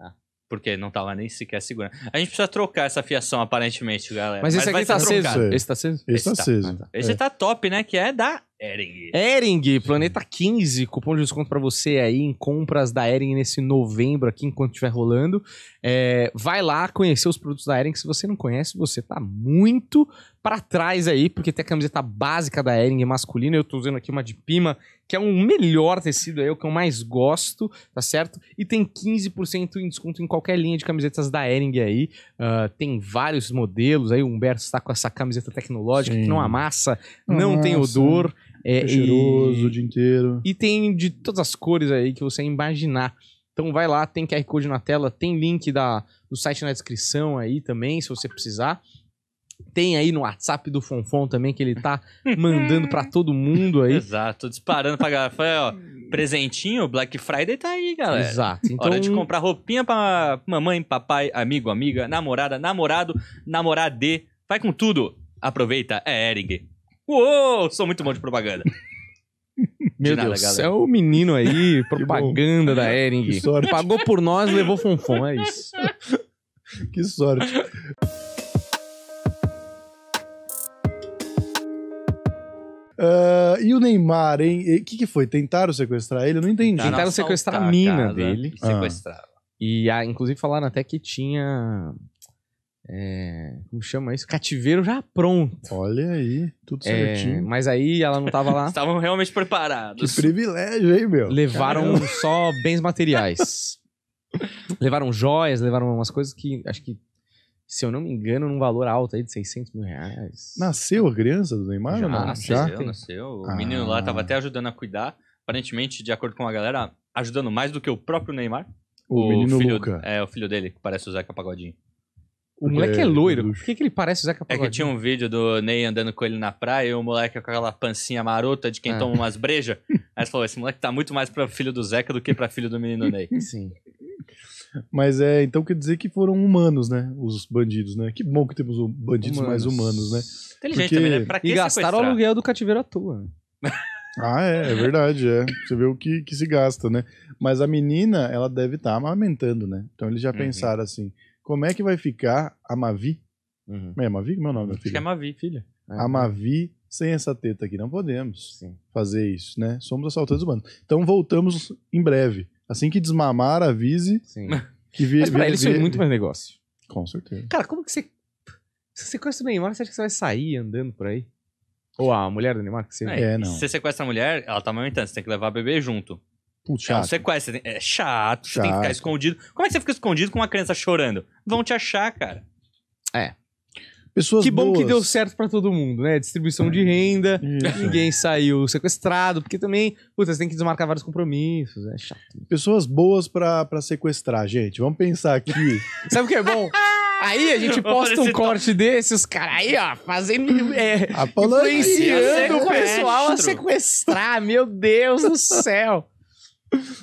Ah, porque não tava tá nem sequer segurando. A gente precisa trocar essa fiação, aparentemente, galera. Mas esse aqui tá ser aceso. Esse tá aceso? Esse tá, tá. aceso. Esse é. tá top, né? Que é da Ering. Ering, Planeta 15, cupom de desconto para você aí em compras da Ering nesse novembro aqui, enquanto estiver rolando. É, vai lá conhecer os produtos da Ering, se você não conhece, você tá muito para trás aí, porque tem a camiseta básica da Ering masculina, eu tô usando aqui uma de Pima, que é o um melhor tecido aí, é o que eu mais gosto, tá certo? E tem 15% em desconto em qualquer linha de camisetas da Ering aí, uh, tem vários modelos aí, o Humberto está com essa camiseta tecnológica Sim. que não amassa, não Nossa. tem odor, é, é, cheiroso e... o dia inteiro. E tem de todas as cores aí que você imaginar. Então vai lá, tem QR Code na tela, tem link da, do site na descrição aí também, se você precisar. Tem aí no WhatsApp do Fonfon também, que ele tá mandando para todo mundo aí. Exato, disparando pra galera. Foi, ó, presentinho, Black Friday tá aí, galera. Exato. Então... Hora de comprar roupinha pra mamãe, papai, amigo, amiga, namorada, namorado, namorade. Vai com tudo. Aproveita, é Ering. Uou, sou muito bom de propaganda. Meu de nada, Deus, galera. é o menino aí, propaganda da Ering. Pagou por nós, levou fonfon, é isso. que sorte. Uh, e o Neymar, hein? O que, que foi? Tentaram sequestrar ele? Eu não entendi. Tentaram, Tentaram sequestrar a mina dele. Sequestraram. Ah. E a inclusive falaram até que tinha é, como chama isso? Cativeiro já pronto. Olha aí, tudo é, certinho. mas aí ela não tava lá. Estavam realmente preparados. Que privilégio, hein, meu? Levaram Caramba. só bens materiais. levaram joias, levaram umas coisas que acho que, se eu não me engano, num valor alto aí de 600 mil reais. Nasceu a criança do Neymar? Já, não? nasceu, já? nasceu. O ah. menino lá tava até ajudando a cuidar. Aparentemente, de acordo com a galera, ajudando mais do que o próprio Neymar. O, o menino filho, Luca. É, o filho dele, que parece o Zeca Pagodinho. O moleque é, é loiro. Por que, que ele parece o Zeca Pagodinho? É que tinha um vídeo do Ney andando com ele na praia e o moleque com aquela pancinha marota de quem ah. toma umas brejas. Aí você falou: esse moleque tá muito mais pra filho do Zeca do que pra filho do menino Ney. Sim. Mas é, então quer dizer que foram humanos, né? Os bandidos, né? Que bom que temos bandidos humanos. mais humanos, né? Inteligente Porque... também, né? Pra que e gastaram o aluguel do cativeiro à toa. ah, é, é verdade, é. Você vê o que, que se gasta, né? Mas a menina, ela deve estar tá amamentando, né? Então eles já uhum. pensaram assim como é que vai ficar a Mavi? Uhum. É Mavi? Meu é nome, Acho filha. que é Mavi, filha. É, a então. Mavi sem essa teta aqui. Não podemos Sim. fazer isso, né? Somos assaltantes humanos. Então voltamos em breve. Assim que desmamar, avise. Sim. Que vi, Mas pra vi, eles é vi, muito mais negócio. Com certeza. Cara, como que você... Se você sequestra o Neymar, você acha que você vai sair andando por aí? Ou a mulher do Neymar? Que você... É, é não. Se você sequestra a mulher, ela tá amamentando. Você tem que levar a bebê junto. Putz, é chato. É um sequestro. É chato, chato, tem que ficar escondido. Como é que você fica escondido com uma criança chorando? Vão te achar, cara. É. Pessoas que bom boas. que deu certo para todo mundo, né? Distribuição é. de renda, Isso. ninguém saiu sequestrado, porque também, puta, você tem que desmarcar vários compromissos, é chato. Pessoas boas para sequestrar, gente. Vamos pensar aqui. Sabe o que é bom? Aí a gente posta um corte desses, cara, aí, ó, fazendo. É, é influenciando o pessoal a sequestrar, meu Deus do céu.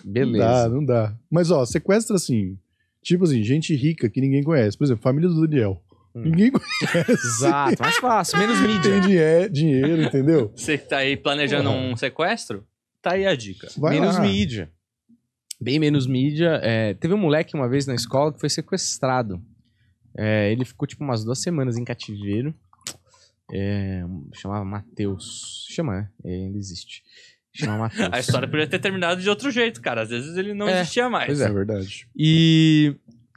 Beleza. Não dá, não dá. Mas, ó, sequestra assim. Tipo assim, gente rica que ninguém conhece. Por exemplo, família do Daniel. Hum. Ninguém conhece. Exato, mais fácil, menos mídia. Tem é, dinheiro, entendeu? Você tá aí planejando uhum. um sequestro? Tá aí a dica. Vai menos lá. mídia. Bem menos mídia. É, teve um moleque uma vez na escola que foi sequestrado. É, ele ficou tipo umas duas semanas em cativeiro. É, chamava Matheus. Chama, né? É, ele existe. A história podia ter terminado de outro jeito, cara. Às vezes ele não é, existia mais. Pois é. é, verdade. E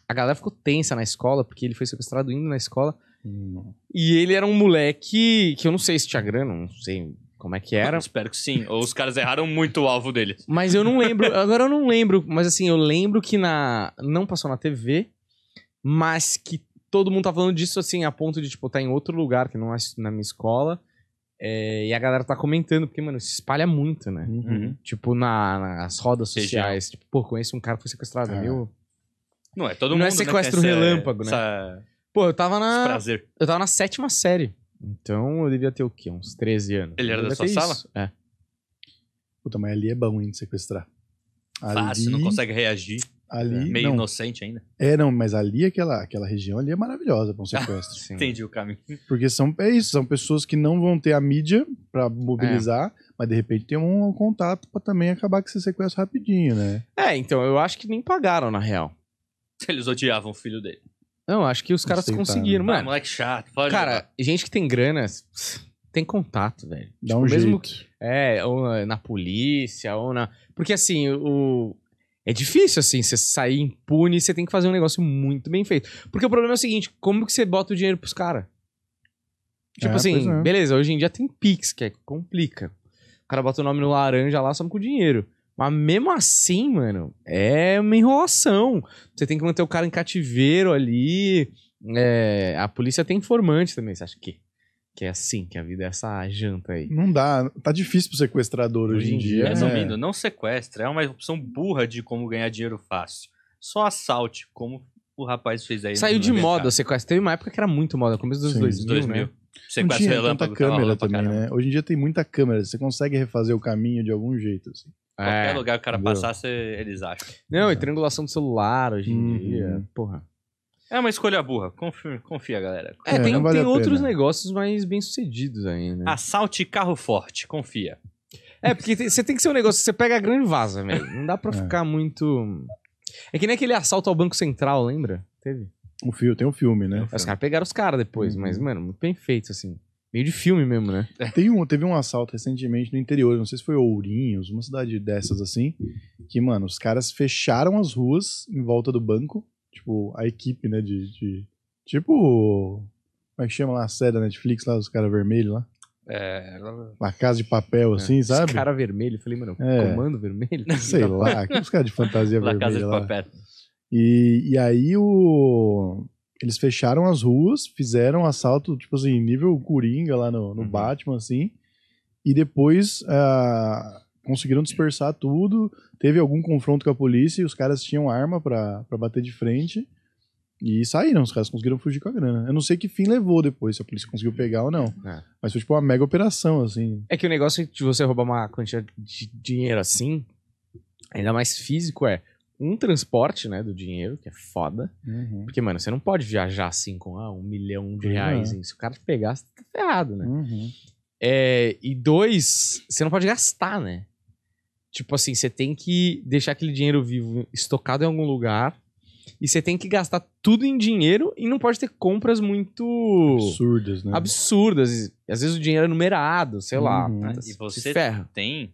a galera ficou tensa na escola, porque ele foi sequestrado indo na escola. Hum. E ele era um moleque que eu não sei se tinha grana, não sei como é que era. Eu espero que sim. Ou os caras erraram muito o alvo dele. Mas eu não lembro. Agora eu não lembro. Mas assim, eu lembro que na. Não passou na TV, mas que todo mundo tá falando disso assim, a ponto de, tipo, tá em outro lugar que não é na minha escola. É, e a galera tá comentando, porque, mano, se espalha muito, né? Uhum. uhum. Tipo, na, nas rodas sociais. Tipo, pô, conheço um cara que foi sequestrado, é. meu. Não, é todo Não é mundo. Não é sequestro né? relâmpago, essa... né? Pô, eu tava na. prazer. Eu tava na sétima série. Então eu devia ter o quê? Uns 13 anos. Ele era da sua sala? Isso. É. Puta, mas ali é bom, hein, de sequestrar. Ali... Fácil, não consegue reagir. Ali, é, meio não. inocente ainda. É, não, mas ali, aquela, aquela região ali é maravilhosa para um sequestro. entendi o caminho. Porque são, é isso, são pessoas que não vão ter a mídia para mobilizar, é. mas de repente tem um, contato para também acabar com esse sequestro rapidinho, né? É, então, eu acho que nem pagaram, na real. Eles odiavam o filho dele. Não, acho que os caras conseguiram, mano. Ah, moleque chato, pode Cara, jogar. gente que tem grana tem contato, velho. Dá tipo, um mesmo jeito. Que, é, ou na polícia, ou na... Porque assim, o, é difícil, assim, você sair impune, você tem que fazer um negócio muito bem feito. Porque o problema é o seguinte, como que você bota o dinheiro pros caras? Tipo é, assim, é. beleza, hoje em dia tem Pix, que é complica. O cara bota o nome no laranja lá, só com o dinheiro. Mas mesmo assim, mano, é uma enrolação. Você tem que manter o cara em cativeiro ali. É, a polícia tem informante também, você acha que? Que é assim, que a vida é essa janta aí. Não dá, tá difícil pro sequestrador hoje, hoje em dia. Resumindo, é... Né? não sequestra, é uma opção burra de como ganhar dinheiro fácil. Só assalte, como o rapaz fez aí. Saiu de moda o sequestro. Teve uma época que era muito moda, começo dos Sim, 2000, 2000. Né? Sequestro tanta tá câmera também, né? Hoje em dia tem muita câmera, você consegue refazer o caminho de algum jeito, assim. Qualquer é, lugar que o cara entendeu? passar, cê, eles acham. Não, e triangulação do celular hoje em uhum. dia, porra. É uma escolha burra. Confia, confia galera. É, tem, é, vale tem outros pena. negócios mais bem-sucedidos ainda. Né? Assalte carro forte. Confia. É, porque você tem que ser um negócio que você pega a grande vaza, velho. Não dá pra é. ficar muito. É que nem aquele assalto ao Banco Central, lembra? Teve. Um filme, tem um filme, né? Os caras pegaram os caras depois, uhum. mas, mano, muito bem feito, assim. Meio de filme mesmo, né? É. Tem um, teve um assalto recentemente no interior, não sei se foi Ourinhos, uma cidade dessas assim, que, mano, os caras fecharam as ruas em volta do banco Tipo, a equipe, né? De. de tipo. Como é que chama lá a série da Netflix, lá, os caras vermelhos lá? É, ela... Uma casa de papel, é. assim, é. sabe? Os cara vermelho, falei, mano, é. comando vermelho? Sei lá, os caras de fantasia vermelha casa de lá. Papel. E, e aí o... Eles fecharam as ruas, fizeram um assalto, tipo assim, nível Coringa lá no, no uhum. Batman, assim. E depois ah, conseguiram dispersar tudo. Teve algum confronto com a polícia e os caras tinham arma para bater de frente. E saíram, os caras conseguiram fugir com a grana. Eu não sei que fim levou depois, se a polícia conseguiu pegar ou não. É. Mas foi tipo uma mega operação, assim. É que o negócio de você roubar uma quantia de dinheiro assim, ainda mais físico, é um transporte, né, do dinheiro, que é foda. Uhum. Porque, mano, você não pode viajar assim com ah, um milhão de é. reais. Uhum. Se o cara te pegar, você tá ferrado, né? Uhum. É, e dois, você não pode gastar, né? Tipo assim, você tem que deixar aquele dinheiro vivo estocado em algum lugar. E você tem que gastar tudo em dinheiro e não pode ter compras muito. Absurdas, né? Absurdas. Às vezes o dinheiro é numerado, sei uhum. lá. Mas e você tem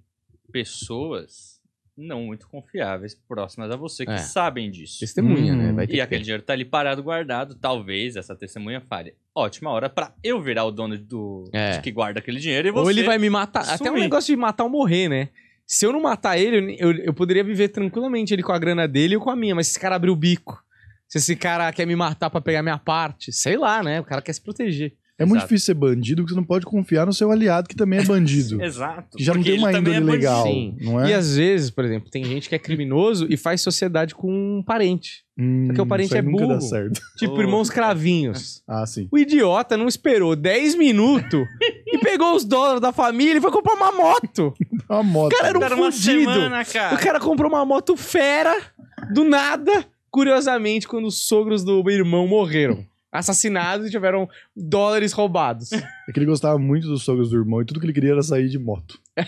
pessoas não muito confiáveis próximas a você que é. sabem disso. Testemunha, hum. né? Uhum. e aquele dinheiro tá ali parado, guardado. Talvez essa testemunha fale Ótima hora para eu virar o dono do é. que guarda aquele dinheiro e você. Ou ele vai me matar. Sumir. Até um negócio de matar ou morrer, né? Se eu não matar ele, eu, eu poderia viver tranquilamente ele com a grana dele e eu com a minha, mas esse cara abriu o bico. Se esse cara quer me matar para pegar minha parte, sei lá, né? O cara quer se proteger. É Exato. muito difícil ser bandido porque você não pode confiar no seu aliado que também é bandido. Exato. Que já não tem uma índole é legal, não é? E às vezes, por exemplo, tem gente que é criminoso e faz sociedade com um parente. Hum, porque o parente é burro. Dá certo. Tipo, irmãos cravinhos. Ah, sim. O idiota não esperou 10 minutos e pegou os dólares da família e foi comprar uma moto. uma moto. O cara era um fodido. O cara comprou uma moto fera, do nada, curiosamente, quando os sogros do irmão morreram assassinados e tiveram dólares roubados. É que ele gostava muito dos sogros do irmão e tudo que ele queria era sair de moto.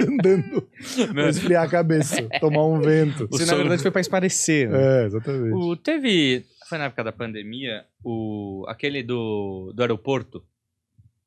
Andando. Né? pra esfriar a cabeça, tomar um vento. Isso, na verdade, foi pra esparecer. Né? É, exatamente. O, teve. Foi na época da pandemia, o, aquele do, do aeroporto.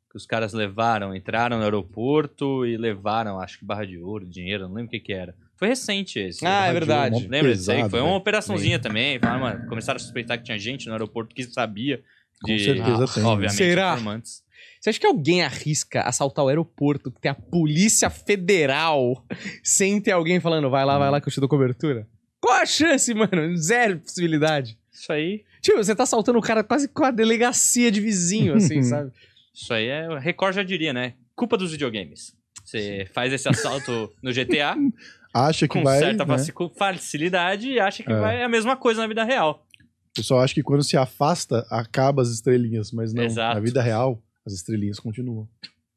Que os caras levaram, entraram no aeroporto e levaram, acho que barra de ouro, dinheiro, não lembro o que que era. Foi recente esse. Ah, é né? verdade. Um Lembra disso aí? Foi uma operaçãozinha também. mano, começaram a suspeitar que tinha gente no aeroporto que sabia. De, Com certeza ah, tem. Né? Obviamente, Será? informantes. Você acha que alguém arrisca assaltar o aeroporto que tem a Polícia Federal sem ter alguém falando, vai lá, vai hum. lá que eu te dou cobertura? Qual a chance, mano? Zero possibilidade. Isso aí. Tipo, você tá assaltando o cara quase com a delegacia de vizinho, assim, uhum. sabe? Isso aí é. Record já diria, né? Culpa dos videogames. Você faz esse assalto no GTA. acha que com vai. Com certa né? facilidade e acha que é. vai é a mesma coisa na vida real. O pessoal acha que quando se afasta, acaba as estrelinhas, mas não. Exato. Na vida real, as estrelinhas continuam.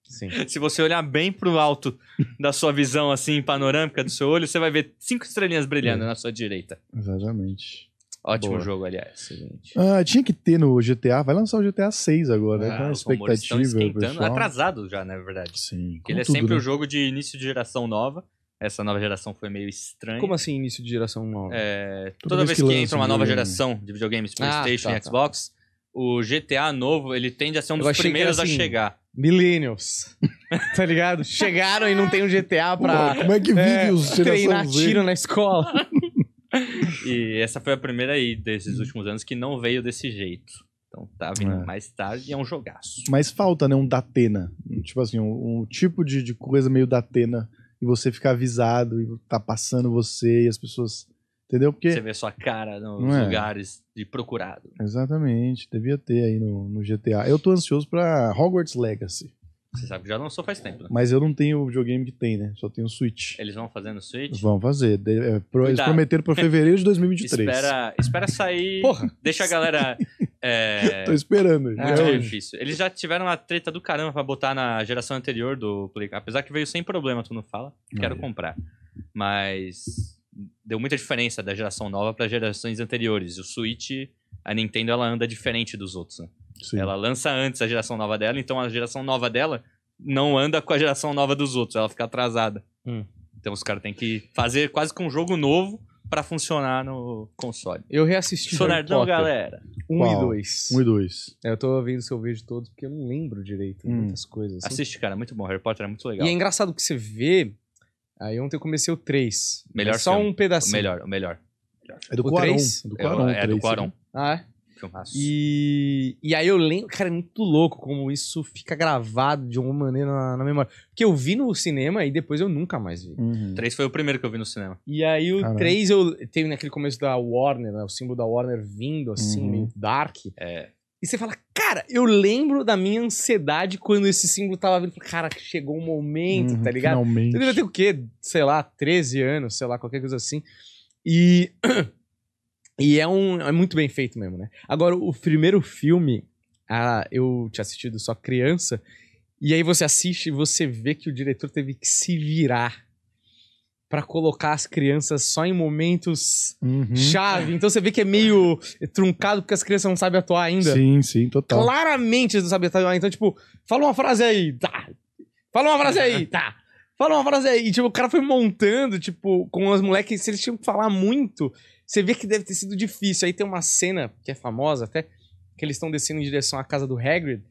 Sim. Se você olhar bem pro alto da sua visão, assim, panorâmica do seu olho, você vai ver cinco estrelinhas brilhando é. na sua direita. Exatamente. Ótimo Boa. jogo, aliás. Ah, tinha que ter no GTA. Vai lançar o GTA 6 agora, né? ah, né? Com expectativa. Estão esquentando. Atrasado já, na verdade. Sim. Ele é sempre né? o jogo de início de geração nova essa nova geração foi meio estranha. Como assim início de geração nova? É, toda, toda, vez que, que entra uma nova geração de videogames, ah, PlayStation, ah, tá, tá. Xbox, o GTA novo, ele tende a ser um dos primeiros assim, a chegar. Millennials. tá ligado? Chegaram e não tem um GTA pra. como é que vive é, os Treinar tiro na escola. e essa foi a primeira aí desses últimos anos que não veio desse jeito. Então tá vindo é. mais tarde e é um jogaço. Mas falta, né? Um Datena. Tipo assim, um, um tipo de, de coisa meio Datena. Da e você ficar avisado e tá passando você e as pessoas. Entendeu? Porque. Você vê sua cara nos é? lugares de procurado. Exatamente, devia ter aí no, no GTA. Eu tô ansioso pra Hogwarts Legacy. Você sabe que já lançou faz tempo, né? Mas eu não tenho o videogame que tem, né? Só tenho o Switch. Eles vão fazendo Switch? Vão fazer. De, é, pro, eles prometeram para fevereiro de 2023. espera, espera sair. Porra. Deixa a galera É... Tô esperando. É, é difícil. Eles já tiveram uma treta do caramba pra botar na geração anterior do Play. Apesar que veio sem problema, tu não fala. Quero Aí. comprar. Mas deu muita diferença da geração nova para gerações anteriores. O Switch, a Nintendo, ela anda diferente dos outros. Né? Ela lança antes a geração nova dela, então a geração nova dela não anda com a geração nova dos outros. Ela fica atrasada. Hum. Então os caras têm que fazer quase que um jogo novo para funcionar no console. Eu reassisti. o Sonardão, galera. 1 um e 2. 1 um e 2. É, eu tô vendo seu vídeo todo porque eu não lembro direito hum. muitas coisas. Assim. Assiste, cara, muito bom. Harry Potter é muito legal. E é engraçado que você vê. Aí ontem eu comecei o 3. Melhor é só filme. um pedacinho. O melhor, o melhor. É do Quaron. É do Quaron. É, é do Quaron. Ah, é? E, e aí eu lembro, cara, é muito louco como isso fica gravado de alguma maneira na, na memória. Porque eu vi no cinema e depois eu nunca mais vi. Uhum. 3 foi o primeiro que eu vi no cinema. E aí o Caramba. 3 eu tenho naquele começo da Warner, né, o símbolo da Warner vindo assim, uhum. meio dark. É. E você fala, cara, eu lembro da minha ansiedade quando esse símbolo tava vindo. Cara, chegou o um momento, uhum, tá ligado? Finalmente. Eu devia ter o quê? Sei lá, 13 anos, sei lá, qualquer coisa assim. E E é, um, é muito bem feito mesmo, né? Agora, o primeiro filme, ah, eu tinha assistido só criança, e aí você assiste e você vê que o diretor teve que se virar para colocar as crianças só em momentos uhum. chave. Então você vê que é meio truncado porque as crianças não sabem atuar ainda. Sim, sim, total. Claramente eles não sabem atuar. Então, tipo, fala uma frase aí, tá. Fala uma frase aí, tá. Fala uma frase aí. E, tipo, o cara foi montando, tipo, com as moleques, se eles tinham que falar muito, você vê que deve ter sido difícil. Aí tem uma cena que é famosa até, que eles estão descendo em direção à casa do Hagrid,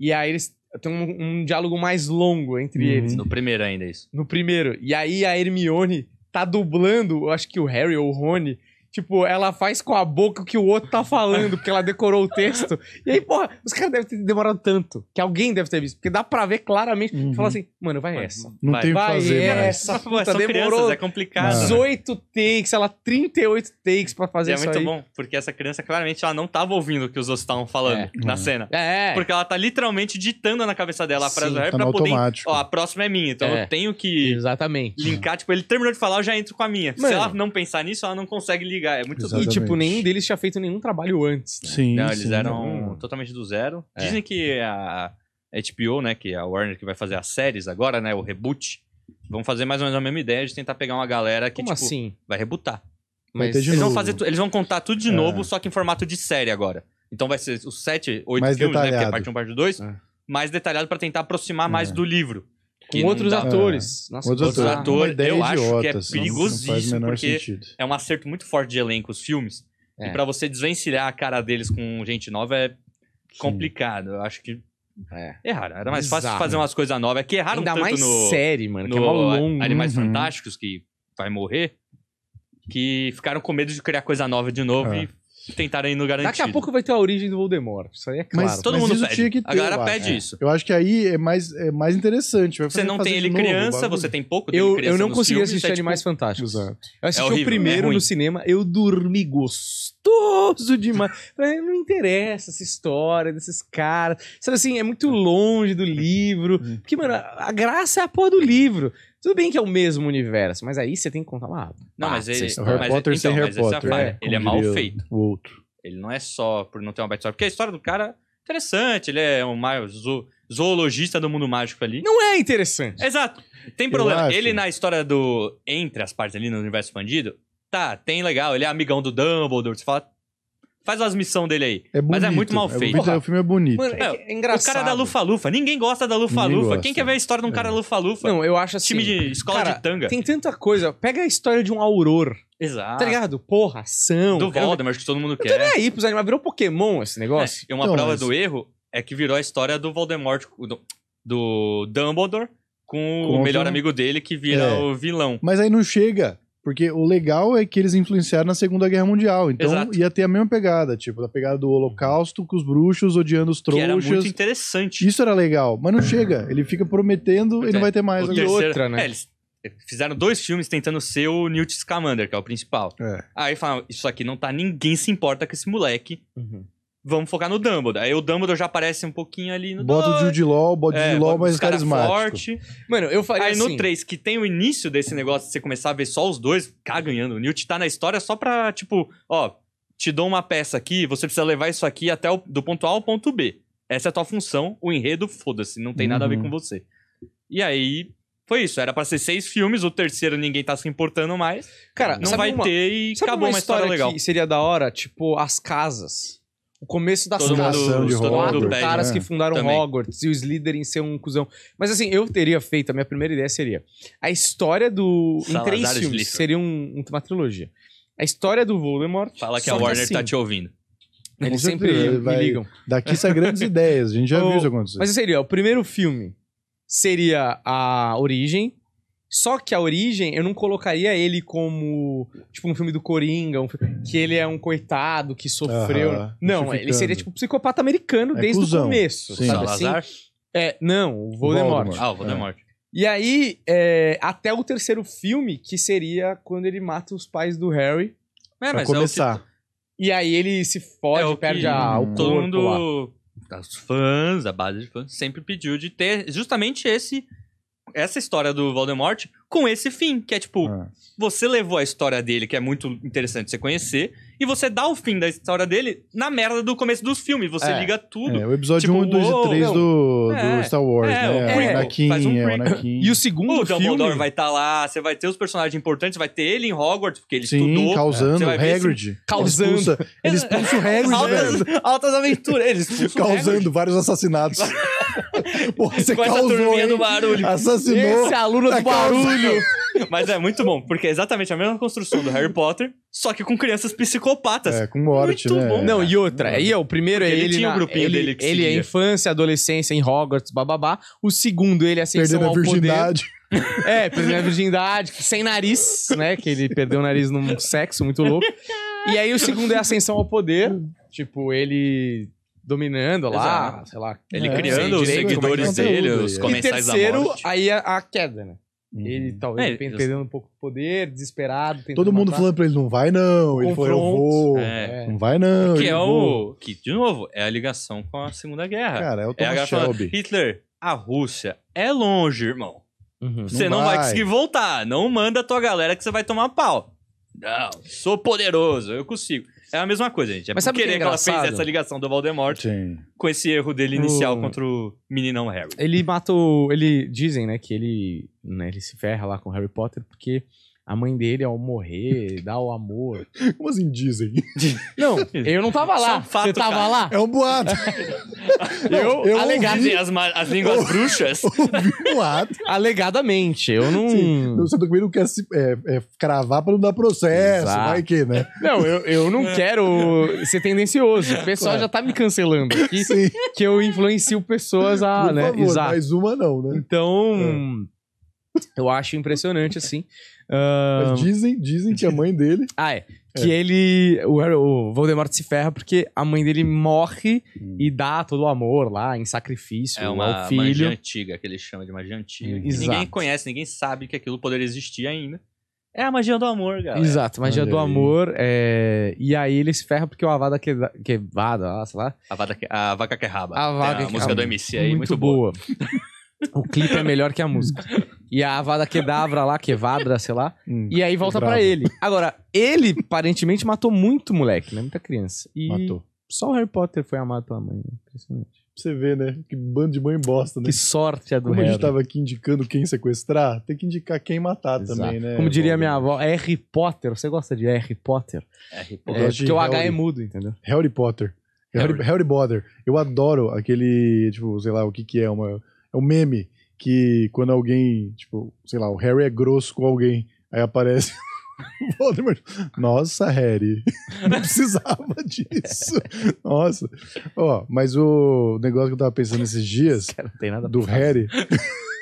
e aí eles tem um, um diálogo mais longo entre uhum. eles. No primeiro ainda é isso. No primeiro. E aí a Hermione tá dublando, eu acho que o Harry ou o Rony, Tipo, ela faz com a boca o que o outro tá falando, porque ela decorou o texto. E aí, porra, os caras devem ter demorado tanto. Que alguém deve ter visto. Porque dá pra ver claramente. Uhum. Fala assim, mano, vai essa. Não vai, tem o que fazer, essa. Pô, puta, demorou crianças, é complicado. 18 takes, ela 38 takes pra fazer e é isso É muito aí. bom, porque essa criança, claramente, ela não tava ouvindo o que os outros estavam falando é. na uhum. cena. É. é. Porque ela tá literalmente ditando na cabeça dela a frase é tá pra poder. Automático. Ó, a próxima é minha, então é. eu tenho que. Exatamente. Linkar, tipo, ele terminou de falar, eu já entro com a minha. Mano. Se ela não pensar nisso, ela não consegue ligar ligar. É muito Exatamente. E, tipo, nenhum deles tinha feito nenhum trabalho antes. Né? Sim. Não, eles sim, eram não. totalmente do zero. É. Dizem que a HBO, né, que é a Warner que vai fazer as séries agora, né, o reboot, vão fazer mais ou menos a mesma ideia de tentar pegar uma galera que, Como tipo, assim? vai rebootar. Mas eles vão, fazer, eles vão contar tudo de é. novo, só que em formato de série agora. Então vai ser os sete, oito mais filmes, detalhado. né, porque é parte 1, um, parte 2, é. mais detalhado para tentar aproximar mais é. do livro com outros dá... atores. É. Nossa, outros, outros atores. atores. Eu acho que é assim, perigosíssimo, porque sentido. é um acerto muito forte de elenco, os filmes. É. E para você desvencilhar a cara deles com gente nova é complicado. Sim. Eu acho que é. Erraram. Era mais Bizarro. fácil fazer umas coisas novas. É que erraram Ainda tanto mais no, série, mano. No que é longo. Animais uhum. Fantásticos, que vai morrer. Que ficaram com medo de criar coisa nova de novo é. e tentarem ir no garantido. Daqui a pouco vai ter a origem do Voldemort. Isso aí é claro. Mas todo Mas mundo pede. Ter, a galera pede isso. Eu acho que aí é mais, é mais interessante. Vai você não tem ele novo, criança, você tem pouco dele eu, criança Eu não consegui filmes, assistir é, Animais tipo... Fantásticos. Exato. Eu assisti é horrível, o é primeiro é no cinema, eu dormi gostoso demais. não interessa essa história desses caras. Sabe assim, é muito longe do livro. Hum. Porque, mano, a graça é a porra do livro. Tudo bem que é o mesmo universo, mas aí você tem que contar uma. Ah, não, mas ele. Harry Potter então, sem Harry é Potter. É, ele é mal feito. O outro. Ele não é só por não ter uma backstory. Porque a história do cara é interessante, ele é um zo zoologista do mundo mágico ali. Não é interessante. Exato. Tem problema. Ele na história do. Entre as partes ali no universo expandido. Tá, tem legal. Ele é amigão do Dumbledore. Você fala, Faz as missões dele aí. É bonito, Mas é muito mal é feito. É o filme é bonito. Mano, é, é, é, engraçado. O cara da Lufa-Lufa. Ninguém gosta da Lufa-Lufa. Quem quer ver a história de um cara é. Lufa-Lufa? Não, eu acho assim... Time de escola cara, de tanga. Tem tanta coisa. Pega a história de um auror. Exato. Tá ligado? Porra, ação. Do cara... Voldemort, que todo mundo quer. Eu tô nem aí pros animais. Virou Pokémon esse negócio. É, e uma prova mas... do erro é que virou a história do Voldemort... do, do Dumbledore com, com o melhor amigo dele que vira é. o vilão. Mas aí não chega. Porque o legal é que eles influenciaram na Segunda Guerra Mundial. Então Exato. ia ter a mesma pegada, tipo, da pegada do Holocausto, com os bruxos odiando os trouxas. Que era muito interessante. Isso era legal, mas não chega. Ele fica prometendo e não é. vai ter mais. E terceiro... outra, né? É, eles fizeram dois filmes tentando ser o Newt Scamander, que é o principal. É. Aí falam: isso aqui não tá... Ninguém se importa com esse moleque. Uhum vamos focar no Dumbledore. Aí o Dumbledore já aparece um pouquinho ali no Bota o Jude Law, bota o Jude é, Law mais é carismático. forte. Mano, eu faria Aí assim... no 3, que tem o início desse negócio de você começar a ver só os dois, cá ganhando. O Newt tá na história só pra, tipo, ó, te dou uma peça aqui, você precisa levar isso aqui até o, do ponto A ao ponto B. Essa é a tua função, o enredo, foda-se, não tem uhum. nada a ver uhum. com você. E aí, foi isso. Era pra ser seis filmes, o terceiro ninguém tá se importando mais. Cara, não vai uma, ter e acabou uma história, uma história legal. seria da hora, tipo, as casas o começo da todo saga. Mundo, de Hogwarts, caras né? que fundaram Também. Hogwarts e os líderes em ser um cuzão. Mas assim, eu teria feito, a minha primeira ideia seria a história do... Salazar em três filmes, seria um, uma trilogia. A história do Voldemort... Fala que a Warner tá assim, tá te ouvindo. Eles sempre vai, me ligam. Daqui saem é grandes ideias, a gente já o, viu isso acontecer. Mas seria, assim, o primeiro filme seria a origem, só que a origem, eu não colocaria ele como, tipo, um filme do Coringa, um filme, que ele é um coitado que sofreu. não, ele seria, tipo, um psicopata americano É desde cuzão. o começo. Sim. Sabe assim? É, não, o Voldemort. Voldemort. Ah, o Voldemort. É. E aí, é, até o terceiro filme, que seria quando ele mata os pais do Harry. É, pra é começar. Tipo e aí ele se fode, É o perde que a, o corpo todo lá. mundo, os fãs, a base de fãs, sempre pediu de ter justamente esse essa história do Voldemort com esse fim, que é tipo, é. você levou a história dele, que é muito interessante você conhecer, e você dá o fim da história dele na merda do começo dos filmes. Você é. liga tudo. É, o episódio 1, tipo, 2 e 3 do, é. Star Wars, é, né? O é, Anakin, um é, o Anakin. E o segundo filme... O Dumbledore vai estar tá lá, você vai ter os personagens importantes, vai ter ele em Hogwarts, porque ele Sim, estudou. causando, o Hagrid. Assim, causando. Ele expulsa, ele expulsa o Hagrid. Altas, altas aventuras. Ele expulsa Causando vários assassinatos. Porra, você Com causou, essa turminha hein? do barulho. Assassinou. Esse aluno tá do barulho. Mas é muito bom, porque é exatamente a mesma construção do Harry Potter, só que com crianças psicopatas. É, com morte, muito né? bom. Não, e outra, aí é, o primeiro é ele, ele tinha o um grupinho ele, dele que ele é infância, adolescência em Hogwarts, bababá. O segundo ele é ascensão Perdendo ao a virgindade. Poder. é, perdendo a virgindade, sem nariz, né? Que ele perdeu o nariz num sexo muito louco. E aí o segundo é ascensão ao poder. Tipo, ele dominando lá, Exato. sei lá. Ele é, criando os direito, seguidores dele, os comensais da morte. E terceiro, aí a, é a queda, né? Uhum. Ele talvez é, perdendo um pouco de poder, desesperado. Todo mundo matar. falando pra ele: não vai não, ele falou: eu vou. É. Não vai não. É que é vou. o. Que, de novo, é a ligação com a Segunda Guerra. Cara, é o Tom é Hitler, a Rússia é longe, irmão. Uhum. Você não, não vai. vai conseguir voltar. Não manda a tua galera que você vai tomar pau. Não, sou poderoso, eu consigo. É a mesma coisa, gente. É Mas sabe que é querer é que ela fez essa ligação do Voldemort Sim. com esse erro dele inicial O- contra o meninão Harry. Ele mata o. Ele dizem, né, que ele, né, ele se ferra lá com o Harry Potter porque a mãe dele ao morrer, dá o amor. Como assim dizem? Não, eu não tava lá. Um fato, Você tava cara. lá? É um boato. eu, eu alegadamente, ouvi... as, as línguas eu, bruxas. Ouvi boato. Alegadamente, eu não... Sim, você também não quer se, é, é, cravar pra não dar processo, Exato. vai que, né? Não, eu, eu não é. quero ser tendencioso. O pessoal claro. já tá me cancelando aqui. Sim. Que eu influencio pessoas a... Por né? favor, Exato. mais uma não, né? Então... É. Eu acho impressionante, assim. Mas dizem, dizem que a mãe dele. ah, é. Que é. ele. O, o Voldemort se ferra porque a mãe dele morre hum. e dá todo o amor lá em sacrifício é uma, ao filho. magia antiga, que ele chama de magia antiga. Hum, ninguém conhece, ninguém sabe que aquilo poderia existir ainda. É a magia do amor, galera. Exato, magia Olha do aí. amor. É... E aí ele se ferra porque o Avada que... Quevada, ah, sei lá. Avada que... A vaca querraba. A é, a que... música do MC aí, muito, muito boa. boa. o clipe é melhor que a música. E a Avada Quedavra lá, Kevadra, sei lá. Hum, e aí volta para ele. Agora, ele aparentemente matou muito moleque, né? Muita criança. E matou. Só o Harry Potter foi amado pela mãe. Né? Impressionante. Pra você ver, né? Que bando de mãe bosta, né? Que sorte a é do Como Harry. a gente tava aqui indicando quem sequestrar, tem que indicar quem matar Exato. também, né? Como diria minha avó, Harry Potter. Você gosta de Harry Potter? Harry é, Potter. É, porque o Harry, H é mudo, entendeu? Harry Potter. Harry, Harry Potter. Eu adoro aquele, tipo, sei lá o que que é, uma, é um meme que quando alguém, tipo, sei lá, o Harry é grosso com alguém, aí aparece Voldemort. Nossa, Harry, não precisava disso. Nossa. Ó, mas o negócio que eu tava pensando esses dias Cara, do Harry.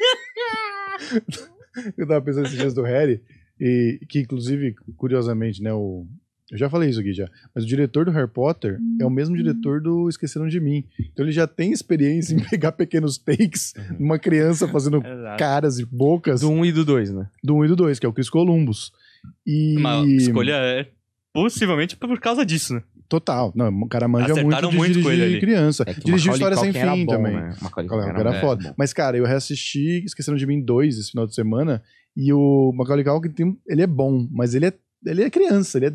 eu tava pensando esses dias do Harry e que inclusive, curiosamente, né, o eu já falei isso aqui já. Mas o diretor do Harry Potter é o mesmo hum. diretor do Esqueceram de Mim. Então ele já tem experiência em pegar pequenos takes numa uhum. criança fazendo caras e bocas. Do 1 um e do 2, né? Do 1 um e do 2, que é o Chris Columbus. E... Uma escolha é possivelmente por causa disso, né? Total. Não, o cara manja Acertaram muito de dirigir criança. É Dirigiu História Sem Fim bom, também. Né? Macaulay era, era foda. Bom. Mas, cara, eu reassisti Esqueceram de Mim 2 esse final de semana e o Macaulay Culkin ele é bom, mas ele é ele é criança, ele é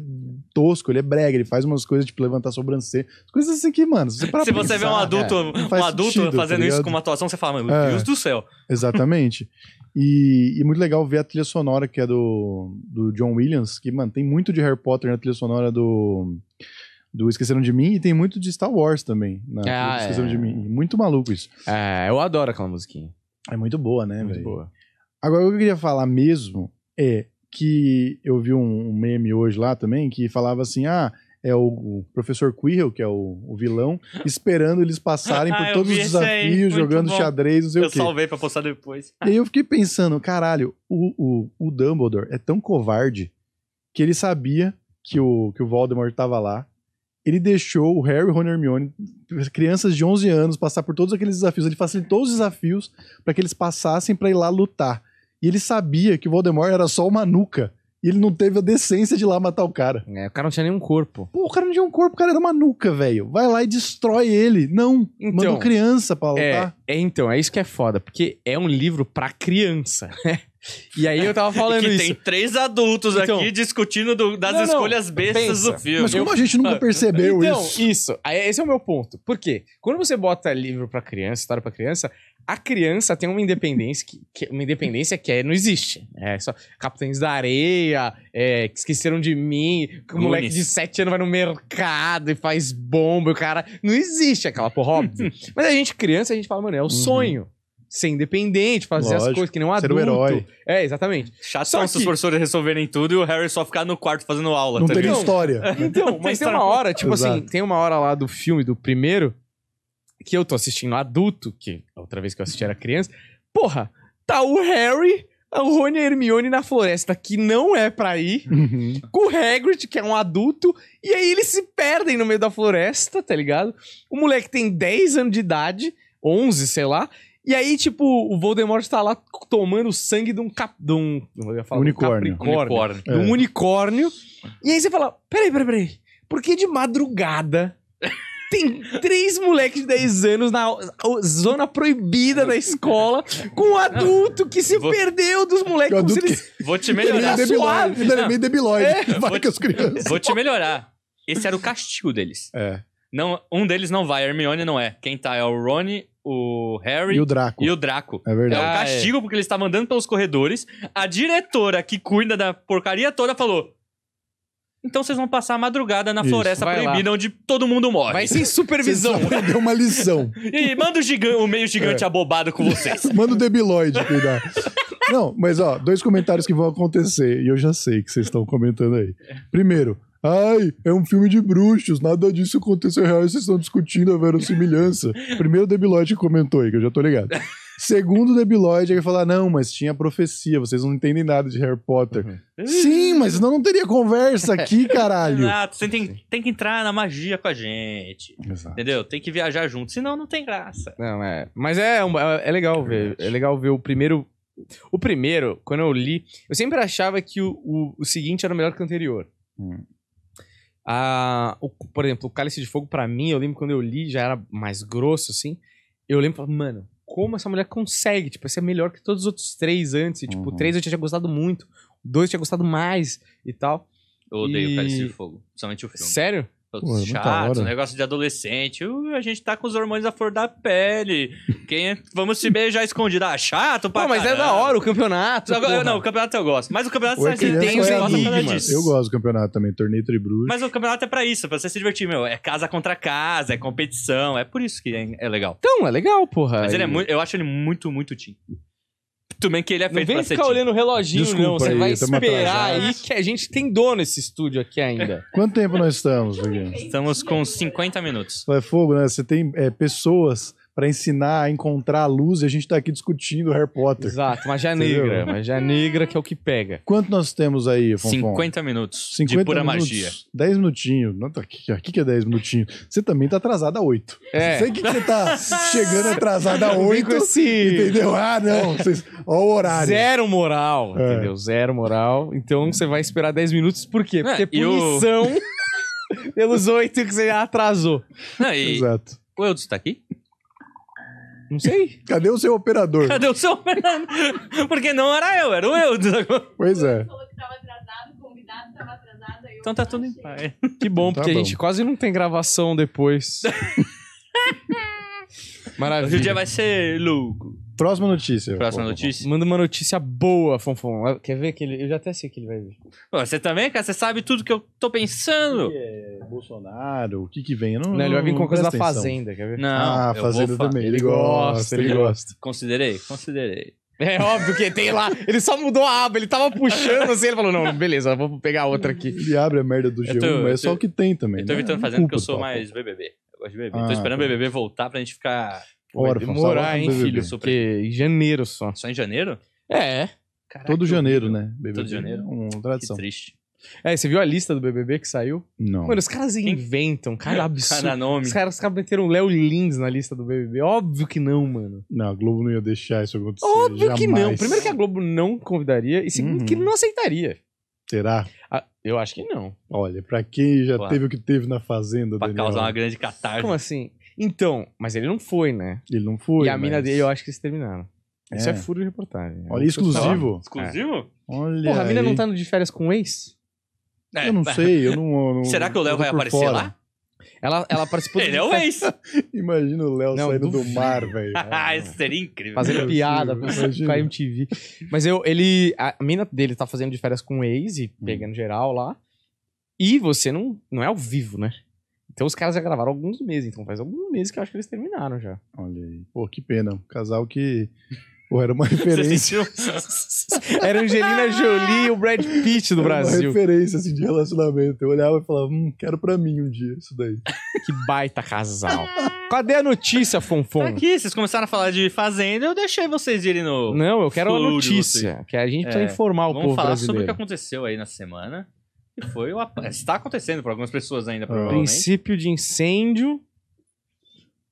tosco, ele é brega, ele faz umas coisas tipo levantar sobrancelha, coisas assim que, mano, você Se você vê um adulto, é, um adulto sentido, tá fazendo tá isso com uma atuação, você fala, meu é, Deus do céu. Exatamente. e, e, muito legal ver a trilha sonora que é do, do John Williams, que, mano, tem muito de Harry Potter na trilha sonora do do Esqueceram de Mim e tem muito de Star Wars também na ah, Esqueceram é. de Mim. Muito maluco isso. É, eu adoro aquela musiquinha. É muito boa, né, Muito véio? boa. Agora, o que eu queria falar mesmo é que eu vi um, meme hoje lá também que falava assim: ah, é o, professor Quirrell, que é o, o vilão, esperando eles passarem por ah, todos os desafios, jogando bom. xadrez, não sei eu o quê. Eu salvei pra postar depois. e aí eu fiquei pensando: caralho, o, o, o Dumbledore é tão covarde que ele sabia que o, que o Voldemort tava lá. Ele deixou o Harry, Ron e Hermione, crianças de 11 anos, passar por todos aqueles desafios. Ele facilitou os desafios para que eles passassem para ir lá lutar. E ele sabia que o Voldemort era só uma nuca. E ele não teve a decência de lá matar o cara. É, o cara não tinha nenhum corpo. Pô, o cara não tinha um corpo, o cara era uma nuca, velho. Vai lá e destrói ele. Não, então, mandou criança pra lutar. É, tá? é, então, é isso que é foda, porque é um livro pra criança, né? E aí eu tava falando que isso. tem três adultos então, aqui discutindo do, das não, não, escolhas bestas pensa, do filme. Mas como a gente nunca ah. percebeu então, isso? Então, isso. Esse é o meu ponto. Por quê? Quando você bota livro pra criança, história pra criança, a criança tem uma independência que, que uma independência que é, não existe. É só Capitães da Areia, é, que esqueceram de mim, que o moleque de 7 anos vai no mercado e faz bomba, o cara. Não existe aquela porra, óbvio. Mas a gente, criança, a gente fala, mano, é o uhum. sonho ser independente, fazer Lógico, as coisas que não um adulto. Ser o um herói. É, exatamente. Chato que... se os professores resolverem tudo e o Harry só ficar no quarto fazendo aula. Não tá tem história. Então, mas tem uma hora, tipo Exato. assim, tem uma hora lá do filme, do primeiro, que eu tô assistindo adulto, que a outra vez que eu assisti era criança, porra, tá o Harry, o Rony e a Hermione na floresta, que não é pra ir, uhum. com o Hagrid, que é um adulto, e aí eles se perdem no meio da floresta, tá ligado? O moleque tem 10 anos de idade, 11, sei lá, e aí, tipo, o Voldemort tá lá tomando o sangue de um, cap... de um... Falar, unicórnio. Um Unicórnio. De um é. unicórnio. E aí você fala, peraí, peraí, peraí. Por que de madrugada tem três moleques de 10 anos na zona proibida da escola com um adulto que se Vou... perdeu dos moleques. Como se eles... Vou te melhorar. Suave. meio debilóide. É. Vai Vou... as crianças. Vou te melhorar. Esse era o castigo deles. É. Não, um deles não vai, a Hermione não é. Quem tá é o Rony, o Harry e o Draco. E o Draco. É verdade. É um castigo porque ele estavam andando pelos corredores. A diretora que cuida da porcaria toda falou: então vocês vão passar a madrugada na floresta proibida, onde todo mundo morre. Mas sem supervisão. Deu uma lição. E manda o, gigante, o meio gigante é. abobado com vocês. manda o debiloide cuidar. Não, mas ó, dois comentários que vão acontecer, e eu já sei que vocês estão comentando aí. Primeiro, ai, é um filme de bruxos, nada disso aconteceu real e vocês estão discutindo a verossimilhança. Primeiro o Debiloide comentou aí, que eu já tô ligado. Segundo o Debiloid, ele falar: não, mas tinha profecia, vocês não entendem nada de Harry Potter. Uhum. Sim, mas senão não teria conversa aqui, caralho. Exato, você tem, tem que entrar na magia com a gente. Exato. Entendeu? Tem que viajar junto, senão não tem graça. Não, é. Mas é, é, é legal ver. É legal ver o primeiro. O primeiro, quando eu li, eu sempre achava que o, o, o seguinte era melhor que o anterior. Hum. Ah, o, por exemplo, o Cálice de Fogo, para mim, eu lembro quando eu li, já era mais grosso, assim. Eu lembro, mano, como essa mulher consegue, tipo, ser é melhor que todos os outros três antes. E, tipo, uhum. três eu tinha gostado muito, dois eu tinha gostado mais e tal. Eu odeio e... Cálice de Fogo, somente o filme. Sério? Pô, é chato, negócio de adolescente. Uh, a gente tá com os hormônios à flor da pele. Quem é, Vamos se beijar escondido. Ah, chato, pá. Pô, mas é da hora o campeonato. não, o campeonato eu gosto. Mas o campeonato Oi, você tem é os enigmas. Eu gosto do campeonato também, torneio Tribruxo. Mas o campeonato é pra isso, pra você se divertir, meu. É casa contra casa, é competição. É por isso que é, é legal. Então, é legal, porra. Mas ele é muito, eu acho ele muito, muito team. Tudo que ele é feito não vem pra ficar ser olhando o reloginho, Desculpa não. Você aí, vai esperar aí que a gente tem dono nesse estúdio aqui ainda. Quanto tempo nós estamos aqui? Estamos com 50 minutos. vai fogo, né? Você tem é, pessoas para ensinar a encontrar a luz e a gente tá aqui discutindo Harry Potter. Exato, magia negra, magia negra que é o que pega. Quanto nós temos aí, Fonfon? 50 minutos 50 de pura minutos, magia. 10 minutinhos. O tá que, que é 10 minutinhos? Você também tá atrasado a 8. É. Sei que, você tá chegando atrasado a 8, esse... entendeu? Ah, não, vocês... Olha o horário. Zero moral, é. entendeu? Zero moral. Então você vai esperar 10 minutos por quê? Porque é, punição eu... pelos 8 que você atrasou. Não, e... Exato. O Eudes tá aqui? Não sei. Cadê o seu operador? Cadê o seu operador? Porque não era eu, era o eu. Pois é. Então tá tudo em paz. Que bom, então tá porque bom. a gente quase não tem gravação depois. Maravilha. Hoje o dia vai ser louco. Próxima notícia. Próxima notícia? Manda uma notícia boa, Fonfon. Ah, quer ver que ele... Eu já até sei que ele vai ver. você também, cara? Você sabe tudo que eu tô pensando. O que é Bolsonaro, o que que vem? não, não, ele vai vir com coisa da Fazenda, quer ver? Não, ah, Fazenda também. Ele, ele gosta, gosta, ele gosta. Considerei, considerei. É óbvio que tem lá. Ele só mudou a aba, ele tava puxando assim, ele falou: não, beleza, vou pegar outra aqui. Ele abre a merda do G1, tô, mas é só o que tem também. Eu tô né? evitando fazendo porque eu sou mais BBB. Eu gosto de BBB. Ah, tô esperando o BBB tá. voltar pra gente ficar Pô, vai demorar, hein, filho? Porque em janeiro só. Só em janeiro? É. Caraca, Todo janeiro, né? BBB. Todo janeiro. É uma Que triste. É, você viu a lista do BBB que saiu? Não. Mano, os caras inventam, cara, é absurdo. Cada nome. Os caras, os caras meteram o Léo Lins na lista do BBB. Óbvio que não, mano. Não, a Globo não ia deixar isso acontecer. Óbvio que não. Primeiro que a Globo não convidaria e segundo Uhum. que não aceitaria. Será? Ah, eu acho que não. Olha, pra quem já teve o que teve na Fazenda, Pra Daniel. causar uma grande catástrofe, Como assim? Então, mas ele não foi, né? Ele não foi. E a mas... mina dele, eu acho que eles terminaram. É. Isso é furo de reportagem. Olha, exclusivo. Exclusivo? É. Olha. Porra, a mina não tá no de férias com o ex? É. Eu não é. sei, eu não. não Será que o Léo vai aparecer fora. lá? Ela, ela participou Ele é o ex. Imagina o Léo saindo do, do mar, velho. Ah, isso seria incrível. Fazendo eu piada com a MTV. Mas eu, ele. A mina dele tá fazendo de férias com o ex e hum. pegando geral lá. E você não, não é ao vivo, né? Então os caras já gravaram alguns meses, então faz alguns meses que eu acho que eles terminaram já. Olha aí. Pô, que pena. Um casal que. Pô, era uma referência. era Angelina Jolie e o Brad Pitt do era Brasil. Uma referência assim, de relacionamento. Eu olhava e falava, hum, quero pra mim um dia isso daí. que baita casal. Cadê a notícia, Fonfon? Tá aqui, vocês começaram a falar de fazenda, eu deixei vocês irem no. Não, eu quero a notícia. Assim. Que a gente precisa é, informar o vamos povo. Vamos falar brasileiro. sobre o que aconteceu aí na semana. E foi uma... Está acontecendo para algumas pessoas ainda, ah. provavelmente. Princípio de incêndio. O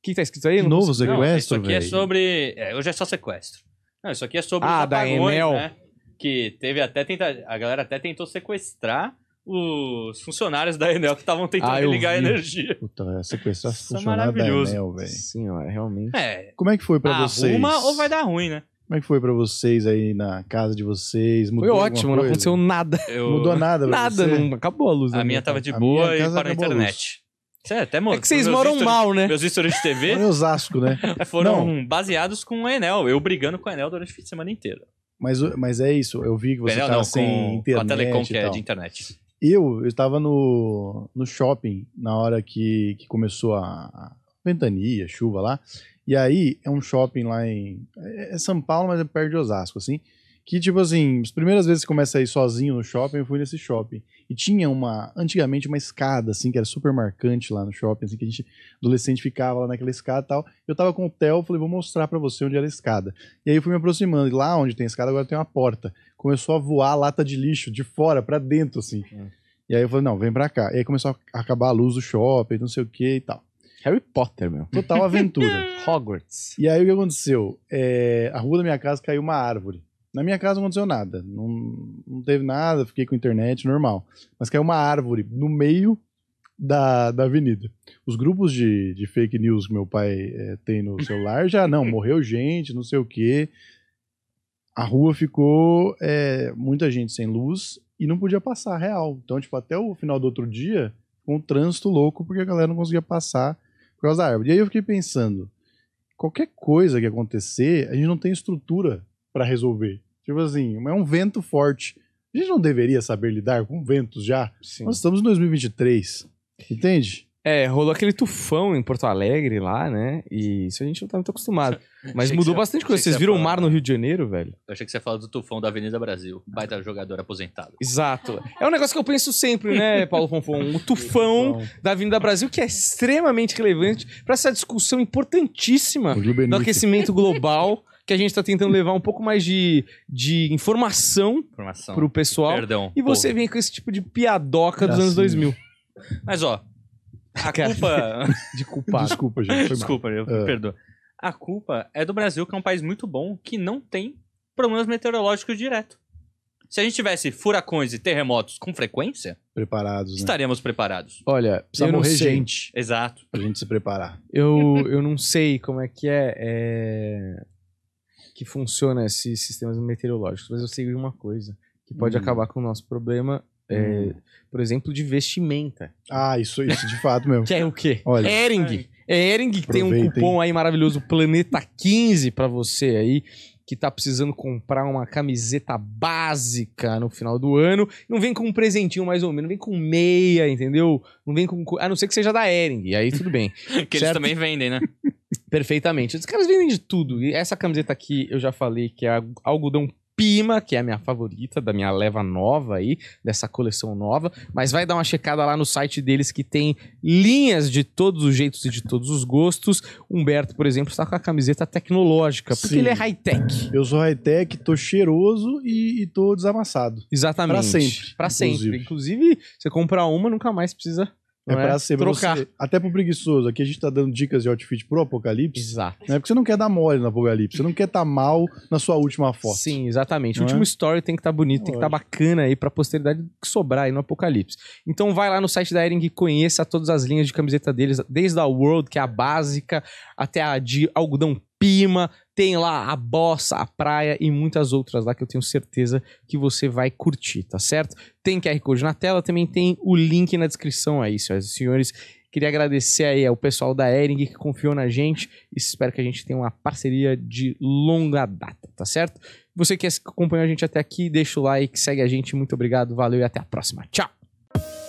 que está escrito aí? De novo não, sequestro, Isso aqui véio. é sobre... É, hoje é só sequestro. Não, isso aqui é sobre ah, os apagões, da Enel. né? Que teve até... Tenta... A galera até tentou sequestrar os funcionários da Enel que estavam tentando ah, ligar vi. a energia. Puta, sequestrar Isso é funcionários da Enel, velho. Senhora, realmente. É. Como é que foi para ah, vocês? Arruma ou vai dar ruim, né? Como é que foi pra vocês aí na casa de vocês? Mudou foi ótimo, não aconteceu nada. Eu... Mudou nada pra Nada, você? não, acabou a luz. A minha né, tava de a boa e parou a internet. Você é até mor... É que vocês moram history... mal, né? Meus histórias de TV... Foram Osasco, né? foram não. baseados com a Enel. Eu brigando com a Enel durante o fim de semana inteiro. Mas, mas é isso, eu vi que você estava sem com, internet com a Telecom, que é de internet. Eu, eu estava no, no shopping na hora que, que começou a ventania, chuva lá. E aí é um shopping lá em. É, é São Paulo, mas é perto de Osasco, assim. Que, tipo assim, as primeiras vezes que comecei a ir sozinho no shopping, eu fui nesse shopping. E tinha uma, antigamente, uma escada, assim, que era super marcante lá no shopping, assim, que a gente, adolescente, ficava lá naquela escada e tal. Eu tava com o Theo, falei, vou mostrar para você onde era a escada. E aí eu fui me aproximando, e lá onde tem a escada, agora tem uma porta. Começou a voar a lata de lixo de fora para dentro, assim. É. E aí eu falei, não, vem pra cá. E aí começou a acabar a luz do shopping, não sei o que e tal. Harry Potter, meu. Total aventura. Hogwarts. E aí o que aconteceu? É, a rua da minha casa caiu uma árvore. Na minha casa não aconteceu nada. Não, não teve nada, fiquei com internet, normal. Mas caiu uma árvore no meio da, da avenida. Os grupos de, de fake news que meu pai é, tem no celular já, não, morreu gente, não sei o quê. A rua ficou é, muita gente sem luz e não podia passar, real. Então, tipo, até o final do outro dia, um trânsito louco, porque a galera não conseguia passar por causa da árvore. E aí eu fiquei pensando, qualquer coisa que acontecer, a gente não tem estrutura para resolver. Tipo assim, é um vento forte. A gente não deveria saber lidar com ventos já? Sim. Nós estamos em 2023, entende? É, rolou aquele tufão em Porto Alegre lá, né? E isso a gente não tá muito acostumado. Mas achei mudou você, bastante coisa. Vocês viram o mar no Rio de Janeiro, velho? Eu achei que você ia falar do tufão da Avenida Brasil. Baita jogador aposentado. Exato. É um negócio que eu penso sempre, né, Paulo Fonfon? O tufão da Avenida Brasil, que é extremamente relevante para essa discussão importantíssima do aquecimento global. que a gente está tentando levar um pouco mais de, de informação, para o pessoal. Perdão. E você porra. vem com esse tipo de piadoca Gracinha. dos anos 2000. Mas, ó, a culpa. De culpado. Desculpa, gente. Desculpa, mal. eu é. perdoa. A culpa é do Brasil, que é um país muito bom, que não tem problemas meteorológicos direto. Se a gente tivesse furacões e terremotos com frequência, preparados, né? preparados. Olha, precisa eu morrer gente. Exato. Pra gente se preparar. Eu, eu não sei como é que é, é, que funciona esses sistemas meteorológicos, mas eu sei uma coisa que pode hum. acabar com o nosso problema é, por exemplo, de vestimenta. Ah, isso, isso de fato mesmo. que é o quê? Olha, Ering. É Ering que tem um cupom aí maravilhoso, Planeta 15, para você aí que tá precisando comprar uma camiseta básica no final do ano. Não vem com um presentinho mais ou menos, não vem com meia, entendeu? Não vem com. A não ser que seja da Ering, aí tudo bem. que certo? eles também vendem, né? Perfeitamente. Os caras vendem de tudo. E essa camiseta aqui, eu já falei que é algodão Pima, que é a minha favorita, da minha leva nova aí, dessa coleção nova. Mas vai dar uma checada lá no site deles que tem linhas de todos os jeitos e de todos os gostos. Humberto, por exemplo, está com a camiseta tecnológica, porque Sim. ele é high-tech. Eu sou high-tech, tô cheiroso e, e tô desamassado. Exatamente. Pra sempre. Pra inclusive. sempre. Inclusive, você comprar uma, nunca mais precisa é, é pra ser trocar. Você, até pro preguiçoso. Aqui a gente tá dando dicas de outfit pro apocalipse. Exato. Né? Porque você não quer dar mole no apocalipse. Você não quer estar tá mal na sua última foto. Sim, exatamente. Não o último é? story tem que estar tá bonito, Lógico. tem que estar tá bacana aí pra posteridade que sobrar aí no apocalipse. Então vai lá no site da Ering e conheça todas as linhas de camiseta deles, desde a World, que é a básica, até a de algodão Pima, tem lá a bossa, a praia e muitas outras lá que eu tenho certeza que você vai curtir, tá certo? Tem QR Code na tela, também tem o link na descrição aí, senhoras e senhores. Queria agradecer aí ao pessoal da Ering que confiou na gente. Espero que a gente tenha uma parceria de longa data, tá certo? Você que acompanhou a gente até aqui, deixa o like, segue a gente. Muito obrigado, valeu e até a próxima. Tchau!